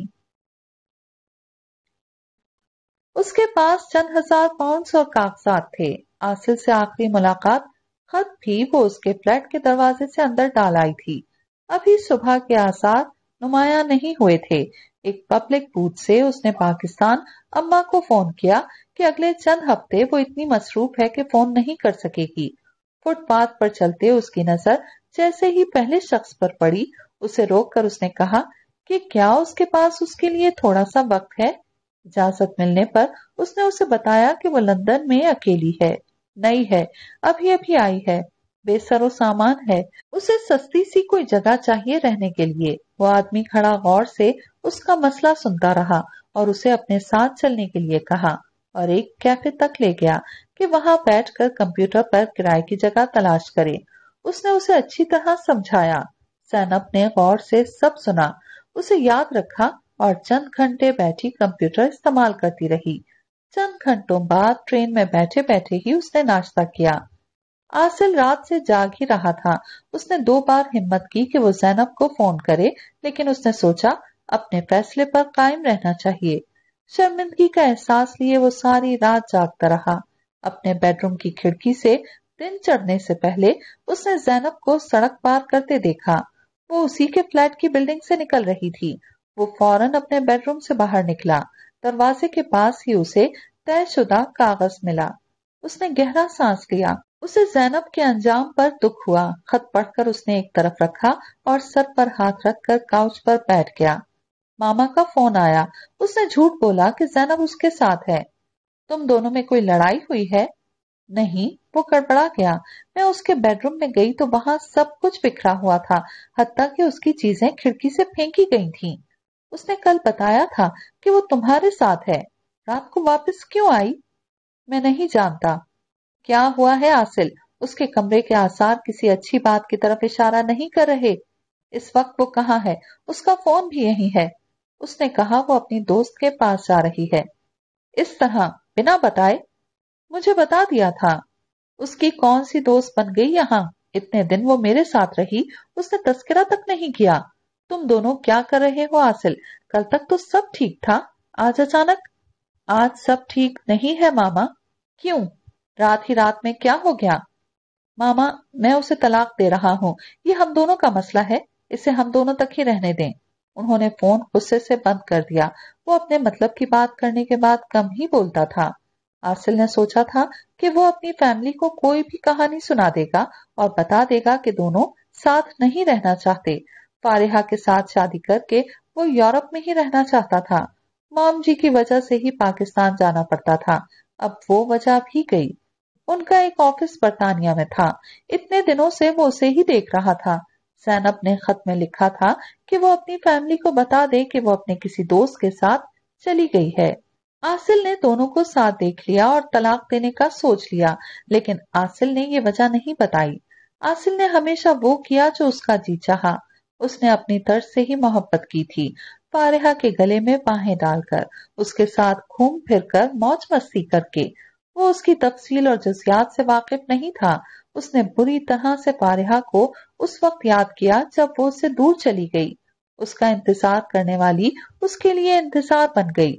उसके पास चंद हजार पाउंड और कागजात थे आसिल से आखिरी मुलाकात खत भी वो उसके फ्लैट के दरवाजे से अंदर डाल आई थी अभी सुबह के आसार नुमाया नहीं हुए थे एक पब्लिक बूथ से उसने पाकिस्तान अम्मा को फोन किया कि अगले चंद हफ्ते वो इतनी मसरूफ है कि फोन नहीं कर सकेगी फुटपाथ पर चलते उसकी नजर जैसे ही पहले शख्स पर पड़ी उसे रोककर उसने कहा कि क्या उसके पास उसके लिए थोड़ा सा वक्त है इजाजत मिलने पर उसने उसे बताया कि वो लंदन में अकेली है नई है अभी अभी आई है बेसरो सामान है उसे सस्ती सी कोई जगह चाहिए रहने के लिए वो आदमी खड़ा गौर से उसका मसला सुनता रहा और उसे अपने साथ चलने के लिए कहा और एक कैफे तक ले गया कि वहां बैठकर कंप्यूटर पर किराए की जगह तलाश करे उसने उसे अच्छी तरह समझाया सैनब ने गौर से सब सुना उसे याद रखा और चंद घंटे बैठी कंप्यूटर इस्तेमाल करती रही चंद घंटों बाद ट्रेन में बैठे बैठे ही उसने नाश्ता किया आसिल रात से जाग ही रहा था उसने दो बार हिम्मत की कि वो जैनब को फोन करे लेकिन उसने सोचा अपने फैसले पर कायम रहना चाहिए शर्मिंदगी का एहसास लिए वो सारी रात जागता रहा अपने बेडरूम की खिड़की से दिन चढ़ने से पहले उसने जैनब को सड़क पार करते देखा वो उसी के फ्लैट की बिल्डिंग से निकल रही थी वो फौरन अपने बेडरूम से बाहर निकला दरवाजे के पास ही उसे तयशुदा कागज मिला उसने गहरा सांस लिया उसे जैनब के अंजाम पर दुख हुआ खत पढ़कर उसने एक तरफ रखा और सर पर हाथ रखकर काउच पर बैठ गया मामा का फोन आया उसने झूठ बोला कि जैनब उसके साथ है तुम दोनों में कोई लड़ाई हुई है नहीं वो गड़बड़ा गया मैं उसके बेडरूम में गई तो वहां सब कुछ बिखरा हुआ था हत्या कि उसकी चीजें खिड़की से फेंकी गई थीं। उसने कल बताया था कि वो तुम्हारे साथ है रात को वापस क्यों आई मैं नहीं जानता क्या हुआ है आसिल उसके कमरे के आसार किसी अच्छी बात की तरफ इशारा नहीं कर रहे इस वक्त वो कहाँ है उसका फोन भी यही है उसने कहा वो अपनी दोस्त के पास जा रही है इस तरह बिना बताए मुझे बता दिया था उसकी कौन सी दोस्त बन गई यहाँ इतने दिन वो मेरे साथ रही उसने तस्करा तक नहीं किया तुम दोनों क्या कर रहे हो आसिल कल तक तो सब ठीक था आज अचानक आज सब ठीक नहीं है मामा क्यों रात ही रात में क्या हो गया मामा मैं उसे तलाक दे रहा हूँ ये हम दोनों का मसला है इसे हम दोनों तक ही रहने दें उन्होंने फोन गुस्से से बंद कर दिया वो अपने मतलब की बात करने के बाद कम ही बोलता था आसिल ने सोचा था कि वो अपनी फैमिली को कोई भी कहानी सुना देगा और बता देगा कि दोनों साथ नहीं रहना चाहते फारिहा के साथ शादी करके वो यूरोप में ही रहना चाहता था माम जी की वजह से ही पाकिस्तान जाना पड़ता था अब वो वजह भी गई उनका एक ऑफिस बरतानिया में था इतने दिनों से वो उसे ही देख रहा था सैनब ने खत में लिखा था कि वो अपनी फैमिली को बता दे कि वो अपने किसी दोस्त के साथ चली गई है आसिल ने दोनों को साथ देख लिया और तलाक देने का सोच लिया लेकिन आसिल ने ये वजह नहीं बताई आसिल ने हमेशा वो किया जो उसका जी चाह उसने अपनी तर्ज से ही मोहब्बत की थी फारिहा के गले में बाहें डालकर उसके साथ घूम फिर कर मौज मस्ती करके वो उसकी तफसील और जजियात से वाकिफ नहीं था उसने बुरी तरह से फारिहा को उस वक्त याद किया जब वो उससे दूर चली गई उसका इंतजार करने वाली उसके लिए इंतजार बन गई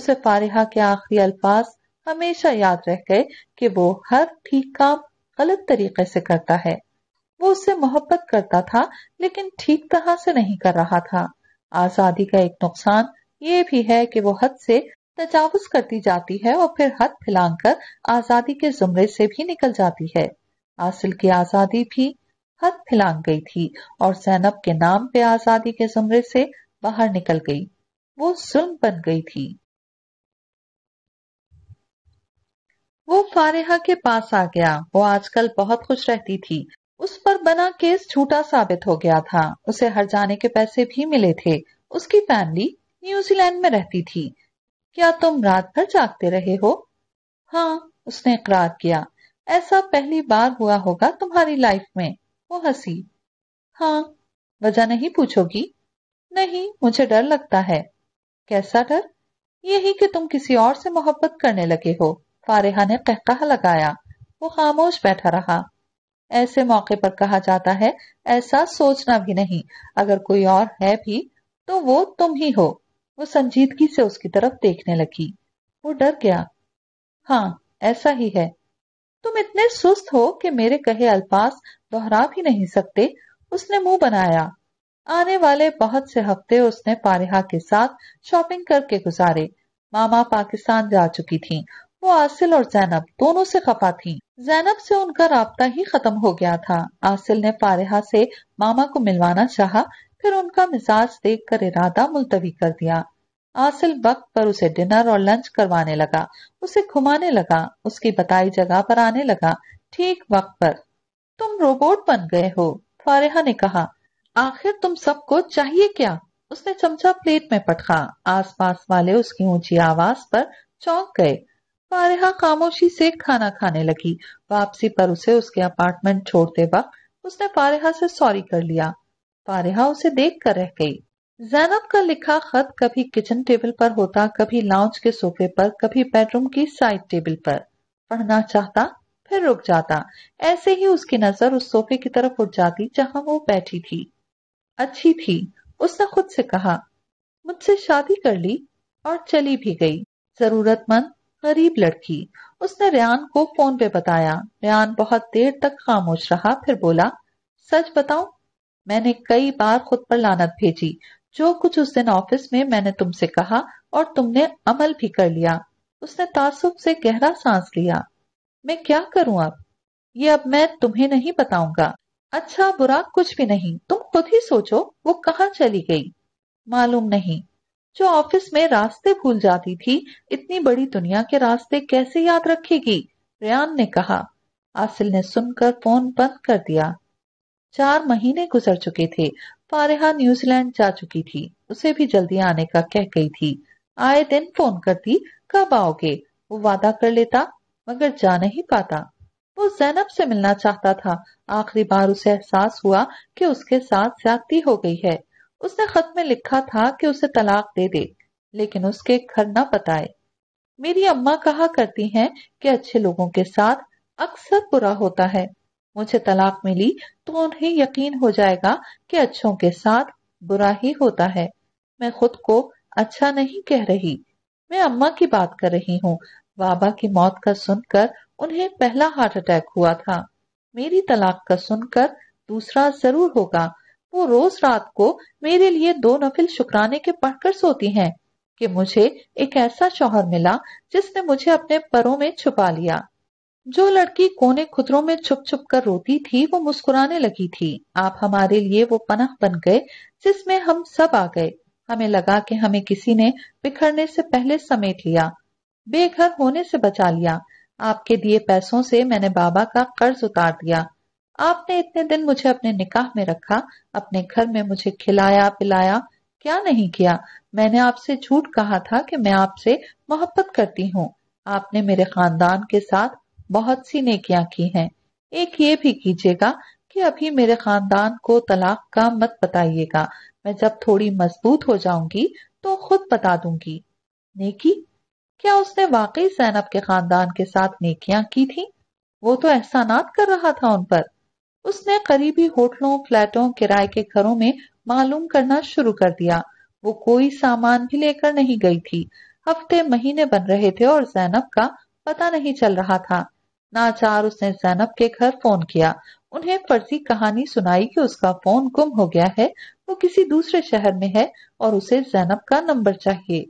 उसे फारिहा के आखिरी अल्फाज हमेशा याद रह गए कि वो हर ठीक काम गलत तरीके से करता है वो उससे मोहब्बत करता था लेकिन ठीक तरह से नहीं कर रहा था आजादी का एक नुकसान ये भी है कि वो हद से तजावुज करती जाती है और फिर हद फैलांग कर आजादी के जुमरे से भी निकल जाती है आसिल की आजादी भी हद फैलांग गई थी और सैनब के नाम पे आजादी के जुमरे से बाहर निकल गई वो जुल्म बन गई थी वो फारेहा के पास आ गया वो आजकल बहुत खुश रहती थी उस पर बना केस झूठा साबित हो गया था उसे हर जाने के पैसे भी मिले थे उसकी फैमिली न्यूजीलैंड में रहती थी क्या तुम रात भर जागते रहे हो हाँ उसने इकरार किया ऐसा पहली बार हुआ होगा तुम्हारी लाइफ में वो हंसी हाँ वजह नहीं पूछोगी नहीं मुझे डर लगता है कैसा डर यही कि तुम किसी और से मोहब्बत करने लगे हो फारेहा ने कहका लगाया वो खामोश बैठा रहा ऐसे मौके पर कहा जाता है ऐसा सोचना भी नहीं अगर कोई और है भी तो वो तुम ही हो वो संजीदगी से उसकी तरफ देखने लगी वो डर गया हाँ ऐसा ही है तुम इतने सुस्त हो कि मेरे कहे अल्फाज दोहरा भी नहीं सकते उसने मुंह बनाया आने वाले बहुत से हफ्ते उसने पारिहा के साथ शॉपिंग करके गुजारे मामा पाकिस्तान जा चुकी थी वो आसिल और जैनब दोनों से खफा थी जैनब से उनका रबता ही खत्म हो गया था आसिल ने पारिहा से मामा को मिलवाना चाहा फिर उनका मिजाज देख कर इरादा मुलतवी कर दिया आसिल वक्त पर उसे डिनर और लंच करवाने लगा उसे घुमाने लगा उसकी बताई जगह पर आने लगा ठीक वक्त पर तुम रोबोट बन गए हो फारेहा ने कहा आखिर तुम सबको चाहिए क्या उसने चमचा प्लेट में पटका आसपास वाले उसकी ऊंची आवाज पर चौंक गए फारेहा खामोशी से खाना खाने लगी वापसी पर उसे उसके अपार्टमेंट छोड़ते वक्त उसने फारेहा से सॉरी कर लिया फारेहा उसे देख कर रह गई जैनब का लिखा खत कभी किचन टेबल पर होता कभी लाउंज के सोफे पर कभी बेडरूम की साइड टेबल पर पढ़ना चाहता फिर रुक जाता ऐसे ही उसकी नजर उस सोफे की तरफ उठ जाती जहां वो बैठी थी अच्छी थी उसने खुद से कहा मुझसे शादी कर ली और चली भी गई जरूरतमंद गरीब लड़की उसने रियान को फोन पे बताया रियान बहुत देर तक खामोश रहा फिर बोला सच बताऊं मैंने कई बार खुद पर लानत भेजी जो कुछ उस दिन ऑफिस में मैंने तुमसे कहा और तुमने अमल भी कर लिया उसने तासुब से गहरा सांस लिया मैं क्या करूं अब ये अब मैं तुम्हें नहीं बताऊंगा अच्छा बुरा कुछ भी नहीं तुम खुद ही सोचो वो कहाँ चली गई मालूम नहीं जो ऑफिस में रास्ते भूल जाती थी इतनी बड़ी दुनिया के रास्ते कैसे याद रखेगी रियान ने कहा आसिल ने सुनकर फोन बंद कर दिया चार महीने गुजर चुके थे फारेहा न्यूजीलैंड जा चुकी थी उसे भी जल्दी आने का कह गई थी आए दिन फोन करती कब आओगे वो वादा कर लेता मगर जा नहीं पाता वो जैनब से मिलना चाहता था आखिरी बार उसे एहसास हुआ कि उसके साथ ज्यादती हो गई है उसने खत में लिखा था कि उसे तलाक दे दे लेकिन उसके घर न बताए मेरी अम्मा कहा करती हैं कि अच्छे लोगों के साथ अक्सर बुरा होता है मुझे तलाक मिली तो उन्हें यकीन हो जाएगा कि अच्छों के साथ बुरा ही होता है मैं खुद को अच्छा नहीं कह रही मैं अम्मा की बात कर रही हूँ बाबा की मौत का सुनकर उन्हें पहला हार्ट अटैक हुआ था मेरी तलाक का सुनकर दूसरा जरूर होगा वो रोज रात को मेरे लिए दो नफिल शुक्राने के पढ़कर सोती हैं कि मुझे एक ऐसा शौहर मिला जिसने मुझे अपने परों में छुपा लिया जो लड़की कोने खुतरों में छुप छुप कर रोती थी वो मुस्कुराने लगी थी आप हमारे लिए वो पनाह बन गए जिसमें हम सब आ गए हमें लगा कि हमें किसी ने बिखरने से पहले समेट लिया बेघर होने से बचा लिया आपके दिए पैसों से मैंने बाबा का कर्ज उतार दिया आपने इतने दिन मुझे अपने निकाह में रखा अपने घर में मुझे खिलाया पिलाया क्या नहीं किया मैंने आपसे झूठ कहा था कि मैं आपसे मोहब्बत करती हूँ आपने मेरे खानदान के साथ बहुत सी नेकियां की हैं एक ये भी कीजिएगा कि अभी मेरे खानदान को तलाक का मत बताइएगा मैं जब थोड़ी मजबूत हो जाऊंगी तो खुद बता दूंगी नेकी क्या उसने वाकई सैनब के खानदान के साथ नेकियां की थी वो तो एहसानात कर रहा था उन पर उसने करीबी होटलों फ्लैटों किराए के घरों में मालूम करना शुरू कर दिया वो कोई सामान भी लेकर नहीं गई थी हफ्ते महीने बन रहे थे और जैनब का पता नहीं चल रहा था नाचार उसने जैनब के घर फोन किया उन्हें फर्जी कहानी सुनाई कि उसका फोन गुम हो गया है वो किसी दूसरे शहर में है और उसे जैनब का नंबर चाहिए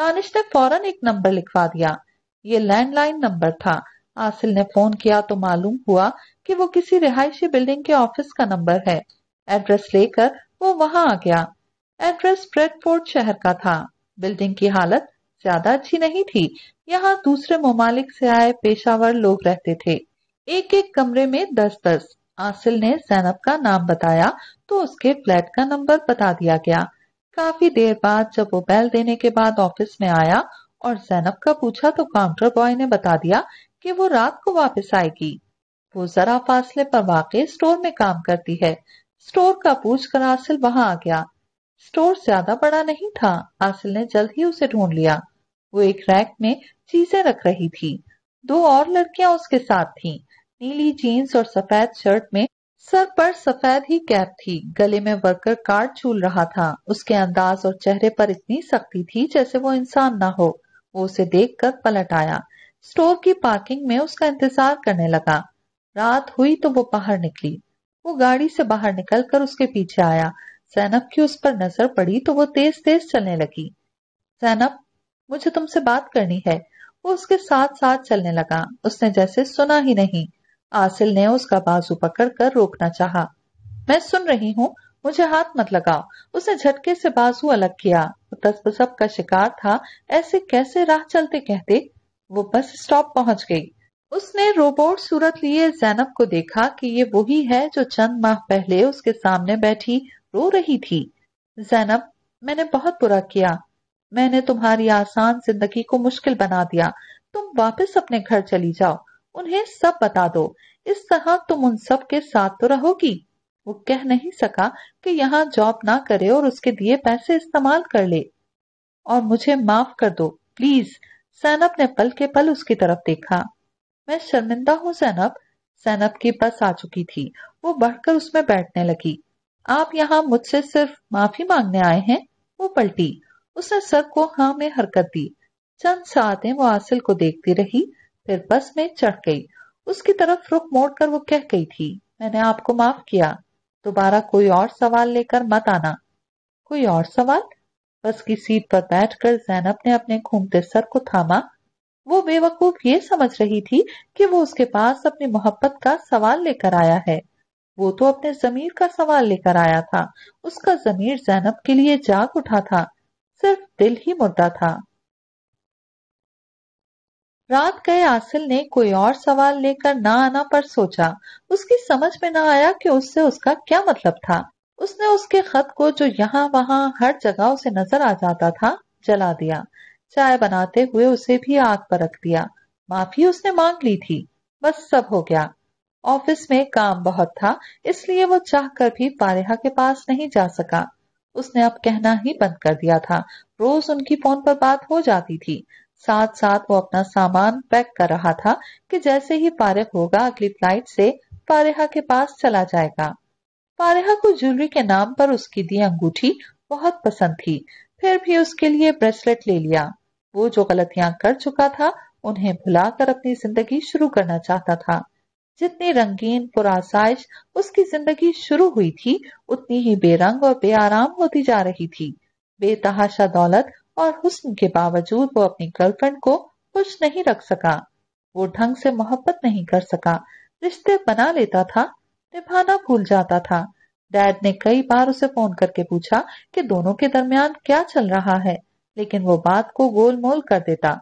दानिश ने फौरन एक नंबर लिखवा दिया ये लैंडलाइन नंबर था आसिल ने फोन किया तो मालूम हुआ कि वो किसी रिहायशी बिल्डिंग के ऑफिस का नंबर है एड्रेस लेकर वो वहां आ गया एड्रेस ब्रेडफोर्ड शहर का था बिल्डिंग की हालत ज्यादा अच्छी नहीं थी यहाँ दूसरे ममालिक से आए पेशावर लोग रहते थे एक एक कमरे में दस दस आसिल ने जैनब का नाम बताया तो उसके फ्लैट का नंबर बता दिया गया काफी देर बाद जब वो बैल देने के बाद ऑफिस में आया और जैनब का पूछा तो काउंटर बॉय ने बता दिया कि वो रात को वापस आएगी वो जरा फासले पर वाकई स्टोर में काम करती है स्टोर का पूछ कर आसिल वहां आ गया स्टोर ज्यादा बड़ा नहीं था आसिल ने जल्द ही उसे ढूंढ लिया वो एक रैक में चीजें रख रही थी दो और लड़कियां उसके साथ थीं। नीली जीन्स और सफेद शर्ट में सर पर सफेद ही कैप थी गले में वर्कर कार्ड झूल रहा था उसके अंदाज और चेहरे पर इतनी सख्ती थी जैसे वो इंसान ना हो वो उसे देखकर पलट आया स्टोर की पार्किंग में उसका इंतजार करने लगा रात हुई तो वो बाहर निकली वो गाड़ी से बाहर निकलकर उसके पीछे आया सैनब की उस पर नजर पड़ी तो वो तेज तेज चलने लगी सैनब मुझे तुमसे बात करनी है वो उसके साथ साथ चलने लगा उसने जैसे सुना ही नहीं आसिल ने उसका बाजू पकड़ कर रोकना चाहा। मैं सुन रही हूँ मुझे हाथ मत लगाओ उसने झटके से बाजू अलग किया सब का शिकार था ऐसे कैसे राह चलते कहते वो बस स्टॉप पहुंच गई उसने रोबोट सूरत लिए जैनब को देखा कि ये वही है जो चंद माह पहले उसके सामने बैठी रो रही थी जैनब मैंने बहुत बुरा किया मैंने तुम्हारी आसान जिंदगी को मुश्किल बना दिया तुम वापस अपने घर चली जाओ उन्हें सब बता दो इस तरह तुम उन सब के साथ तो रहोगी वो कह नहीं सका कि यहाँ जॉब ना करे और उसके दिए पैसे इस्तेमाल कर ले और मुझे माफ कर दो प्लीज सैनब ने पल के पल उसकी तरफ देखा मैं शर्मिंदा हूँ सैनब सैनब की बस आ चुकी थी वो बढ़कर उसमें बैठने लगी आप यहाँ मुझसे सिर्फ माफी मांगने आए हैं वो पलटी उसने सर को हाँ में हरकत दी चंद सातें आसिल को देखती रही फिर बस में चढ़ गई उसकी तरफ रुख मोड़कर वो कह गई थी मैंने आपको माफ किया दोबारा कोई और सवाल लेकर मत आना कोई और सवाल बस की सीट पर बैठकर जैनब ने अपने घूमते सर को थामा वो बेवकूफ ये समझ रही थी कि वो उसके पास अपनी मोहब्बत का सवाल लेकर आया है वो तो अपने जमीर का सवाल लेकर आया था उसका जमीर जैनब के लिए जाग उठा था सिर्फ दिल ही मुद्दा था रात गए आसिल ने कोई और सवाल लेकर ना आना पर सोचा उसकी समझ में ना आया कि उससे उसका क्या मतलब था उसने उसके खत को जो यहाँ वहाँ हर जगह उसे नजर आ जाता था जला दिया चाय बनाते हुए उसे भी आग पर रख दिया माफी उसने मांग ली थी बस सब हो गया ऑफिस में काम बहुत था इसलिए वो चाह कर भी पारेहा के पास नहीं जा सका उसने अब कहना ही बंद कर दिया था रोज उनकी फोन पर बात हो जाती थी साथ साथ वो अपना सामान पैक कर रहा था कि जैसे ही पारिक होगा अगली फ्लाइट से फारेहा के पास चला जाएगा फारेहा को ज्वेलरी के नाम पर उसकी दी अंगूठी बहुत पसंद थी फिर भी उसके लिए ब्रेसलेट ले लिया वो जो गलतियां कर चुका था उन्हें भुलाकर अपनी जिंदगी शुरू करना चाहता था जितनी रंगीन पुरासाइश उसकी जिंदगी शुरू हुई थी उतनी ही बेरंग और बेआराम होती जा रही थी बेतहाशा दौलत और हुस्न के बावजूद वो अपनी गर्लफ्रेंड को खुश नहीं रख सका वो ढंग से मोहब्बत नहीं कर सका रिश्ते बना लेता था निभाना भूल जाता था डैड ने कई बार उसे फोन करके पूछा कि दोनों के दरमियान क्या चल रहा है लेकिन वो बात को गोलमोल कर देता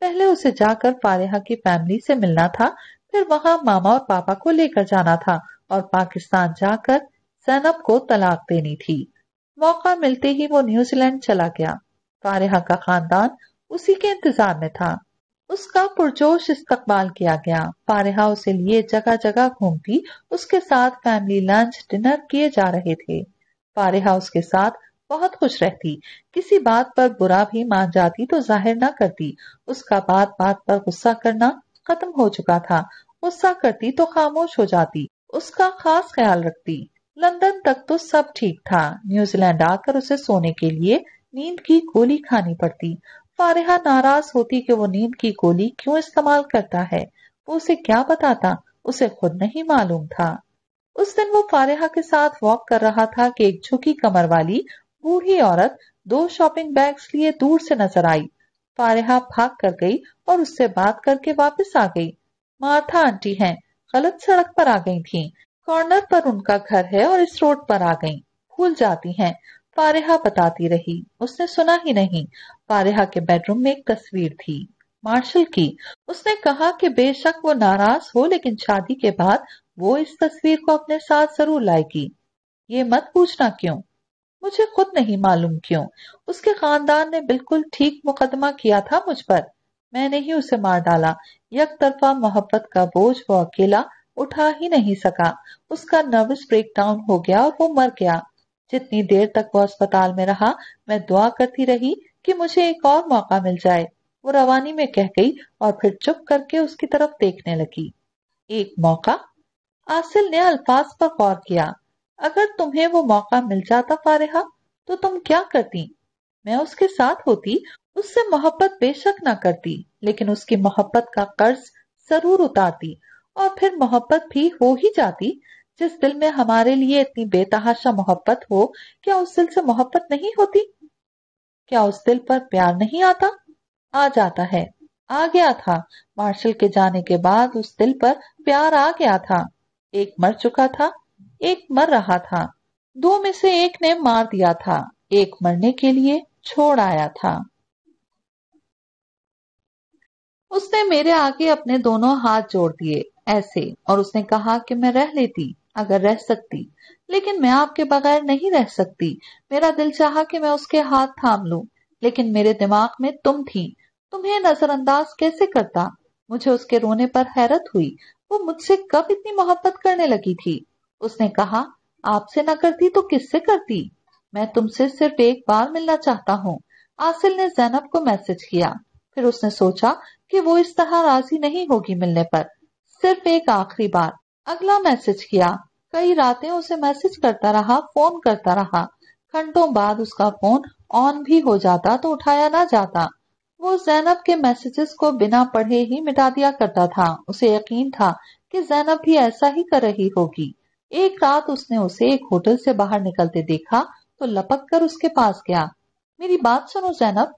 पहले उसे जाकर फारेहा की फैमिली से मिलना था फिर वहां मामा और पापा को लेकर जाना था और पाकिस्तान जाकर सैनब को तलाक देनी थी मौका मिलते ही वो न्यूजीलैंड चला गया फारिहा का खानदान उसी के इंतजार में था उसका पुरजोश इस्तकबाल किया गया फारिहा उसे लिए जगह जगह घूमती उसके साथ फैमिली लंच डिनर किए जा रहे थे फारिहा उसके साथ बहुत खुश रहती किसी बात पर बुरा भी मान जाती तो जाहिर ना करती उसका बात बात पर गुस्सा करना खत्म हो चुका था गुस्सा करती तो खामोश हो जाती उसका खास ख्याल रखती लंदन तक तो सब ठीक था न्यूजीलैंड आकर उसे सोने के लिए नींद की गोली खानी पड़ती फारिहा नाराज होती कि वो नींद की गोली क्यों इस्तेमाल करता है वो उसे क्या बताता उसे खुद नहीं मालूम था उस दिन वो फारिहा के साथ वॉक कर रहा था कि एक झुकी कमर वाली बूढ़ी औरत दो शॉपिंग बैग्स लिए दूर से नजर आई फारहा भाग कर गई और उससे बात करके वापस आ गई मार्था आंटी हैं, गलत सड़क पर आ गई थी कॉर्नर पर उनका घर है और इस रोड पर आ गई भूल जाती हैं फारेहा बताती रही उसने सुना ही नहीं फारेहा के बेडरूम में एक तस्वीर थी मार्शल की उसने कहा कि बेशक वो नाराज हो लेकिन शादी के बाद वो इस तस्वीर को अपने साथ जरूर लाएगी ये मत पूछना क्यों मुझे खुद नहीं मालूम क्यों उसके खानदान ने बिल्कुल ठीक मुकदमा किया था मुझ पर मैंने ही उसे मार डाला यक तरफा मोहब्बत का बोझ वो अकेला उठा ही नहीं सका उसका नर्वस ब्रेकडाउन हो गया और वो मर गया जितनी देर तक वो अस्पताल में रहा मैं दुआ करती रही कि मुझे एक और मौका मिल जाए वो रवानी में कह गई और फिर चुप करके उसकी तरफ देखने लगी एक मौका आसिल ने अल्फाज पर गौर किया अगर तुम्हें वो मौका मिल जाता फारेहा तो तुम क्या करती मैं उसके साथ होती उससे मोहब्बत बेशक ना करती लेकिन उसकी मोहब्बत का कर्ज जरूर उतारती और फिर मोहब्बत भी हो ही जाती जिस दिल में हमारे लिए इतनी बेतहाशा मोहब्बत हो क्या उस दिल से मोहब्बत नहीं होती क्या उस दिल पर प्यार नहीं आता आ जाता है आ गया था मार्शल के जाने के बाद उस दिल पर प्यार आ गया था एक मर चुका था एक मर रहा था दो में से एक ने मार दिया था एक मरने के लिए छोड़ आया था उसने मेरे आगे अपने दोनों हाथ जोड़ दिए ऐसे और उसने कहा कि मैं रह लेती अगर रह सकती लेकिन मैं आपके बगैर नहीं रह सकती मेरा दिल चाहा कि मैं उसके हाथ थाम लू लेकिन मेरे दिमाग में तुम थी तुम्हें नजरअंदाज कैसे करता मुझे उसके रोने पर हैरत हुई वो मुझसे कब इतनी मोहब्बत करने लगी थी उसने कहा आपसे न करती तो किससे करती मैं तुमसे सिर्फ एक बार मिलना चाहता हूँ आसिल ने जैनब को मैसेज किया फिर उसने सोचा कि वो इस तरह राजी नहीं होगी मिलने पर सिर्फ एक आखिरी बार अगला मैसेज किया कई रातें उसे मैसेज करता रहा फोन करता रहा घंटों बाद उसका फोन ऑन भी हो जाता तो उठाया ना जाता वो जैनब के मैसेजेस को बिना पढ़े ही मिटा दिया करता था उसे यकीन था कि जैनब भी ऐसा ही कर रही होगी एक रात उसने उसे एक होटल से बाहर निकलते देखा तो लपक कर उसके पास गया मेरी बात सुनो जैनब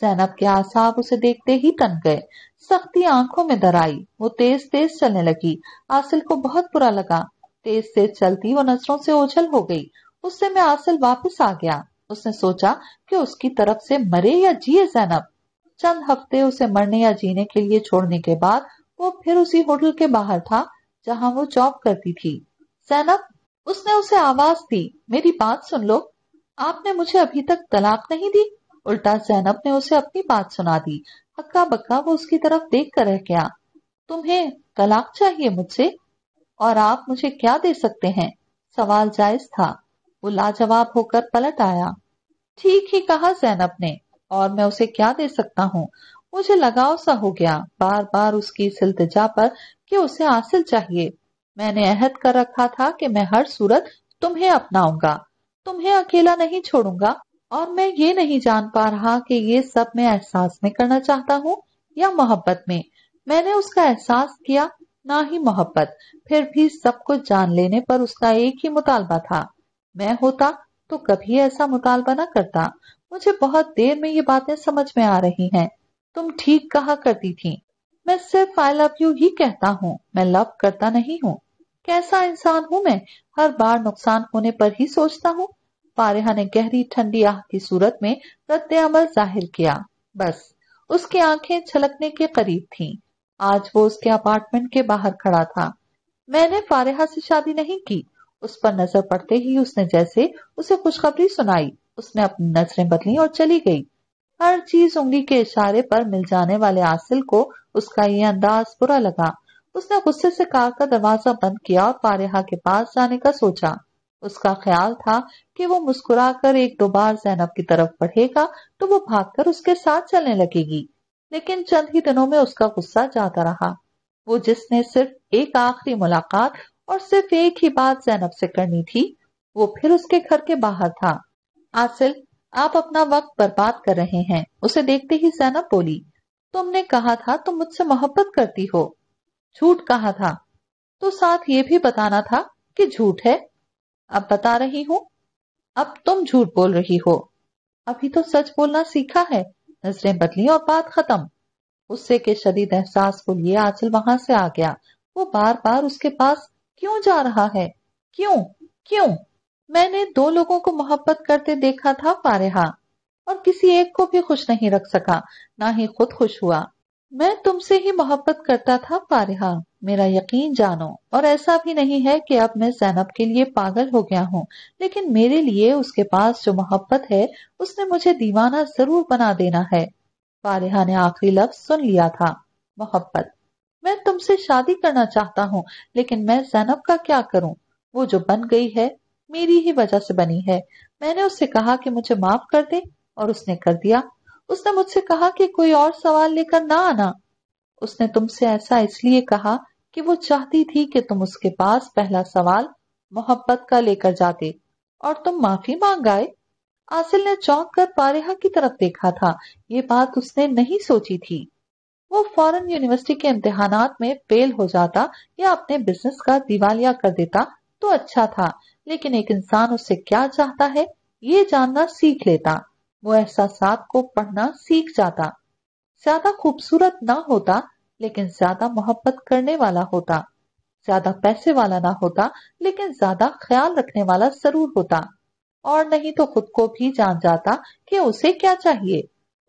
जैनब के आसाब उसे देखते ही तन गए सख्ती आंखों में आई वो तेज तेज चलने लगी आसिल को बहुत बुरा लगा तेज तेज चलती वो नजरों से ओझल हो गई उससे मैं आसिल वापस आ गया उसने सोचा कि उसकी तरफ से मरे या जिए जैनब चंद हफ्ते उसे मरने या जीने के लिए छोड़ने के बाद वो फिर उसी होटल के बाहर था जहाँ वो जॉब करती थी जैनब उसने उसे आवाज दी मेरी बात सुन लो आपने मुझे अभी तक तलाक नहीं दी उल्टा जैनब ने उसे अपनी बात सुना दी हक्का बक्का वो उसकी तरफ देख कर रह गया तुम्हें तलाक चाहिए मुझसे और आप मुझे क्या दे सकते हैं सवाल जायज था वो लाजवाब होकर पलट आया ठीक ही कहा जैनब ने और मैं उसे क्या दे सकता हूँ मुझे लगाव सा हो गया बार बार उसकी सिल्तजा पर कि उसे हासिल चाहिए मैंने अहद कर रखा था कि मैं हर सूरत तुम्हें अपनाऊंगा तुम्हें अकेला नहीं छोड़ूंगा और मैं ये नहीं जान पा रहा कि ये सब मैं एहसास में करना चाहता हूँ या मोहब्बत में मैंने उसका एहसास किया ना ही मोहब्बत फिर भी सब कुछ जान लेने पर उसका एक ही मुतालबा था मैं होता तो कभी ऐसा मुतालबा ना करता मुझे बहुत देर में ये बातें समझ में आ रही हैं तुम ठीक कहा करती थी मैं सिर्फ आई लव यू ही कहता हूँ मैं लव करता नहीं हूँ कैसा इंसान हूँ मैं हर बार नुकसान होने पर ही सोचता हूँ पारेहा ने गहरी ठंडी आह की सूरत में रद्द अमल जाहिर किया बस उसकी आंखें छलकने के करीब थीं। आज वो उसके अपार्टमेंट के बाहर खड़ा था मैंने फारेहा से शादी नहीं की उस पर नजर पड़ते ही उसने जैसे उसे खुशखबरी सुनाई उसने अपनी नजरें बदली और चली गई हर चीज उंगली के इशारे पर मिल जाने वाले आसिल को उसका यह अंदाज बुरा लगा उसने गुस्से से कार का दरवाजा बंद किया और पारेहा के पास जाने का सोचा उसका ख्याल था कि वो मुस्कुराकर एक दो बार जैनब की तरफ बढ़ेगा तो वो भागकर उसके साथ चलने लगेगी लेकिन चंद ही दिनों में उसका गुस्सा जाता रहा वो जिसने सिर्फ एक आखिरी मुलाकात और सिर्फ एक ही बात जैनब से करनी थी वो फिर उसके घर के बाहर था आसिल आप अपना वक्त बर्बाद कर रहे हैं उसे देखते ही जैनब बोली तुमने कहा था तुम मुझसे मोहब्बत करती हो झूठ कहा था तो साथ ये भी बताना था कि झूठ है अब बता रही हूं अब तुम झूठ बोल रही हो अभी तो सच बोलना सीखा है नजरें बदली और बात खत्म गुस्से के शदीद एहसास को लिए आंचल वहां से आ गया वो बार बार उसके पास क्यों जा रहा है क्यों क्यों मैंने दो लोगों को मोहब्बत करते देखा था फारेहा और किसी एक को भी खुश नहीं रख सका ना ही खुद खुश हुआ मैं तुमसे ही मोहब्बत करता था फारिहा मेरा यकीन जानो और ऐसा भी नहीं है कि अब मैं जैनब के लिए पागल हो गया हूँ लेकिन मेरे लिए उसके पास जो मोहब्बत है उसने मुझे दीवाना जरूर बना देना है फारिहा ने आखिरी लफ्ज सुन लिया था मोहब्बत मैं तुमसे शादी करना चाहता हूँ लेकिन मैं जैनब का क्या करूँ वो जो बन गई है मेरी ही वजह से बनी है मैंने उससे कहा कि मुझे माफ कर दे और उसने कर दिया उसने मुझसे कहा कि कोई और सवाल लेकर ना आना उसने तुमसे ऐसा इसलिए कहा कि वो चाहती थी कि तुम उसके पास पहला सवाल मोहब्बत का लेकर जाते और तुम माफी मांग आए आसिल ने चौंक कर पारेहा की तरफ देखा था ये बात उसने नहीं सोची थी वो फॉरेन यूनिवर्सिटी के इम्तिहान में फेल हो जाता या अपने बिजनेस का दिवालिया कर देता तो अच्छा था लेकिन एक इंसान उससे क्या चाहता है ये जानना सीख लेता वो एहसास को पढ़ना सीख जाता ज्यादा खूबसूरत ना होता लेकिन ज्यादा मोहब्बत करने वाला होता ज्यादा पैसे वाला ना होता लेकिन ज्यादा ख्याल रखने वाला जरूर होता और नहीं तो खुद को भी जान जाता कि उसे क्या चाहिए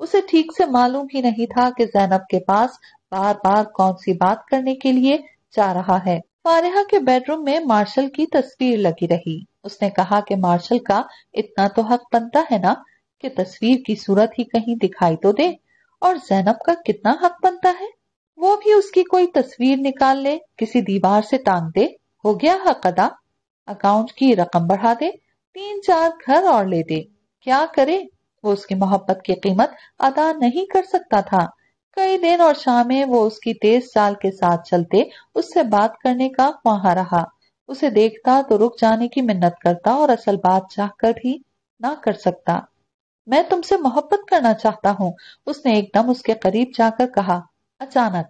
उसे ठीक से मालूम ही नहीं था कि जैनब के पास बार बार कौन सी बात करने के लिए जा रहा है फारिहा के बेडरूम में मार्शल की तस्वीर लगी रही उसने कहा कि मार्शल का इतना तो हक बनता है ना के तस्वीर की सूरत ही कहीं दिखाई तो दे और जैनब का कितना हक बनता है वो भी उसकी कोई तस्वीर निकाल ले किसी दीवार से टांग दे हो गया हक अदा अकाउंट की रकम बढ़ा दे तीन चार घर और ले दे क्या करे वो उसकी मोहब्बत की कीमत अदा नहीं कर सकता था कई दिन और शामें वो उसकी तेज चाल के साथ चलते उससे बात करने का वहां रहा उसे देखता तो रुक जाने की मिन्नत करता और असल बात चाह कर भी ना कर सकता मैं तुमसे मोहब्बत करना चाहता हूँ उसने एकदम उसके करीब जाकर कहा अचानक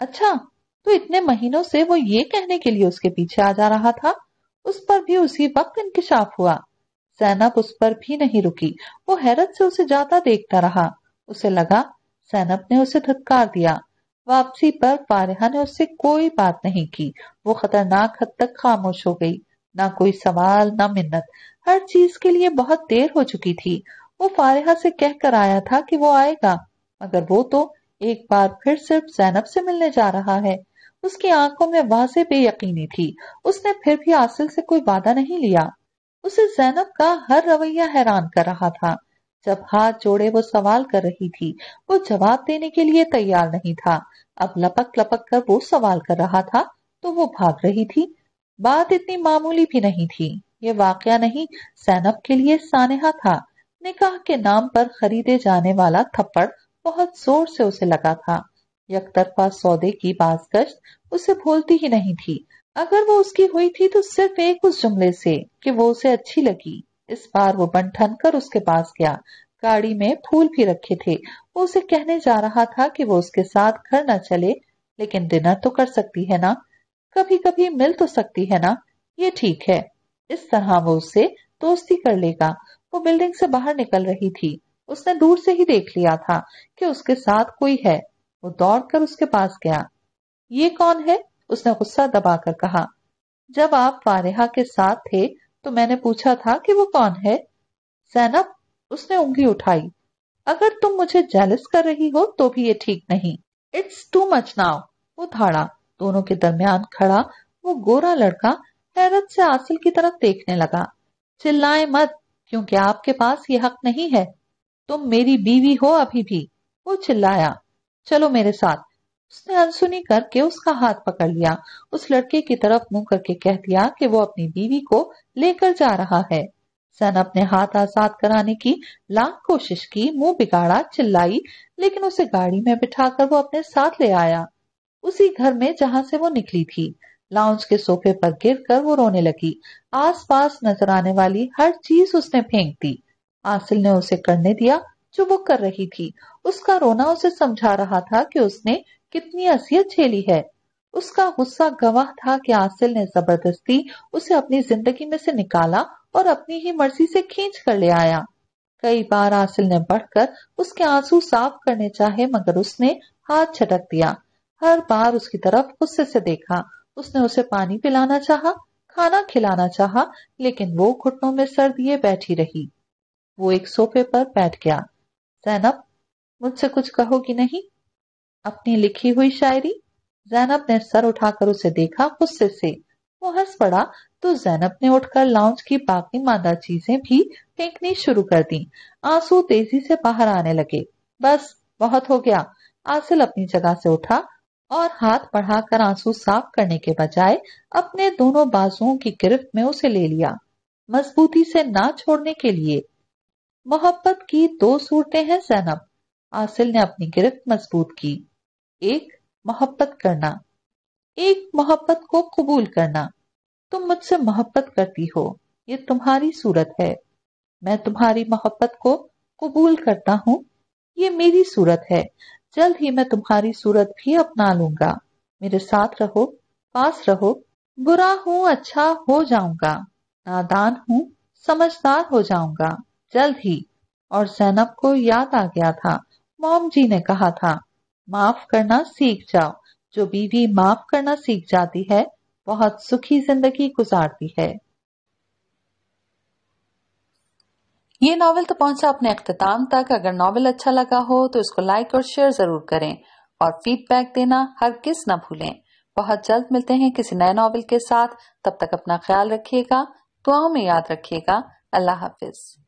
अच्छा तो इतने महीनों से वो ये कहने के लिए उसके पीछे आ जा रहा था उस पर भी उसी वक्त इंकशाफ हुआ सैनब उस पर भी नहीं रुकी वो हैरत से उसे जाता देखता रहा उसे लगा सैनब ने उसे धुतकार दिया वापसी पर फारहा ने उससे कोई बात नहीं की वो खतरनाक हद तक खामोश हो गई ना कोई सवाल ना मिन्नत हर चीज के लिए बहुत देर हो चुकी थी वो फारिहा से कह कर आया था कि वो आएगा मगर वो तो एक बार फिर सिर्फ जैनब से मिलने जा रहा है उसकी आंखों में वाजे बेयकीनी थी उसने फिर भी आसिल से कोई वादा नहीं लिया उसे जैनब का हर रवैया हैरान कर रहा था जब हाथ जोड़े वो सवाल कर रही थी वो जवाब देने के लिए तैयार नहीं था अब लपक लपक कर वो सवाल कर रहा था तो वो भाग रही थी बात इतनी मामूली भी नहीं थी ये वाकया नहीं सैनब के लिए सानेहा था निकाह के नाम पर खरीदे जाने वाला थप्पड़ बहुत जोर से उसे लगा था तरफा सौदे की बाजगश्त उसे भूलती ही नहीं थी अगर वो उसकी हुई थी तो सिर्फ एक उस जुमले से कि वो उसे अच्छी लगी इस बार वो बन ठन कर उसके पास गया गाड़ी में फूल भी रखे थे वो उसे कहने जा रहा था कि वो उसके साथ घर न चले लेकिन डिनर तो कर सकती है ना कभी कभी मिल तो सकती है ना ये ठीक है इस तरह वो उसे दोस्ती कर लेगा वो बिल्डिंग से बाहर निकल रही थी उसने दूर से ही देख लिया था कि उसके साथ कोई है वो दौड़कर उसके पास गया ये कौन है उसने गुस्सा दबाकर कहा जब आप फारेहा के साथ थे तो मैंने पूछा था कि वो कौन है सैनब उसने उंगली उठाई अगर तुम मुझे जेलस कर रही हो तो भी ये ठीक नहीं इट्स टू मच नाउ वो धाड़ा दोनों के दरमियान खड़ा वो गोरा लड़का हैरत से आसिल की तरफ देखने लगा चिल्लाए मत क्योंकि आपके पास ये हक नहीं है तुम मेरी बीवी हो अभी भी वो चिल्लाया चलो मेरे साथ उसने अनसुनी करके उसका हाथ पकड़ लिया उस लड़के की तरफ मुंह करके कह दिया कि वो अपनी बीवी को लेकर जा रहा है सन अपने हाथ आजाद कराने की लाख कोशिश की मुंह बिगाड़ा चिल्लाई लेकिन उसे गाड़ी में बिठाकर वो अपने साथ ले आया उसी घर में जहां से वो निकली थी लाउंज के सोफे पर गिरकर वो रोने लगी आसपास नजर आने वाली हर चीज उसने फेंक दी आसिल ने उसे करने दिया जो वो कर रही थी उसका रोना उसे समझा रहा था कि उसने कितनी असियत झेली है उसका गुस्सा गवाह था कि आसिल ने जबरदस्ती उसे अपनी जिंदगी में से निकाला और अपनी ही मर्जी से खींच कर ले आया कई बार आसिल ने बढ़कर उसके आंसू साफ करने चाहे मगर उसने हाथ छटक दिया हर बार उसकी तरफ गुस्से से देखा उसने उसे पानी पिलाना चाहा, खाना खिलाना चाहा, लेकिन वो घुटनों में सर दिए बैठी रही वो एक सोफे पर बैठ गया जैनब मुझसे कुछ कहोगी नहीं अपनी लिखी हुई शायरी जैनब ने सर उठाकर उसे देखा गुस्से से वो हंस पड़ा तो जैनब ने उठकर लाउंज की बाकी मादा चीजें भी फेंकनी शुरू कर दी आंसू तेजी से बाहर आने लगे बस बहुत हो गया आसिल अपनी जगह से उठा और हाथ बढ़ाकर आंसू साफ करने के बजाय अपने दोनों बाजुओं की गिरफ्त में उसे ले लिया मजबूती से ना छोड़ने के लिए मोहब्बत की दो सूरतें हैं जैनब आसिल ने अपनी गिरफ्त मजबूत की एक मोहब्बत करना एक मोहब्बत को कबूल करना तुम मुझसे मोहब्बत करती हो ये तुम्हारी सूरत है मैं तुम्हारी मोहब्बत को कबूल करता हूँ ये मेरी सूरत है जल्द ही मैं तुम्हारी सूरत भी अपना लूंगा मेरे साथ रहो पास रहो बुरा हूँ अच्छा हो जाऊंगा नादान हूँ समझदार हो जाऊंगा जल्द ही और जैनब को याद आ गया था मोम जी ने कहा था माफ करना सीख जाओ जो बीवी माफ करना सीख जाती है बहुत सुखी जिंदगी गुजारती है ये नावल तो पहुंचा अपने अख्ताम तक अगर नावल अच्छा लगा हो तो इसको लाइक और शेयर जरूर करें और फीडबैक देना हर किस न भूलें बहुत जल्द मिलते हैं किसी नए नावल के साथ तब तक अपना ख्याल रखिएगा दुआओं में याद रखिएगा अल्लाह हाफिज़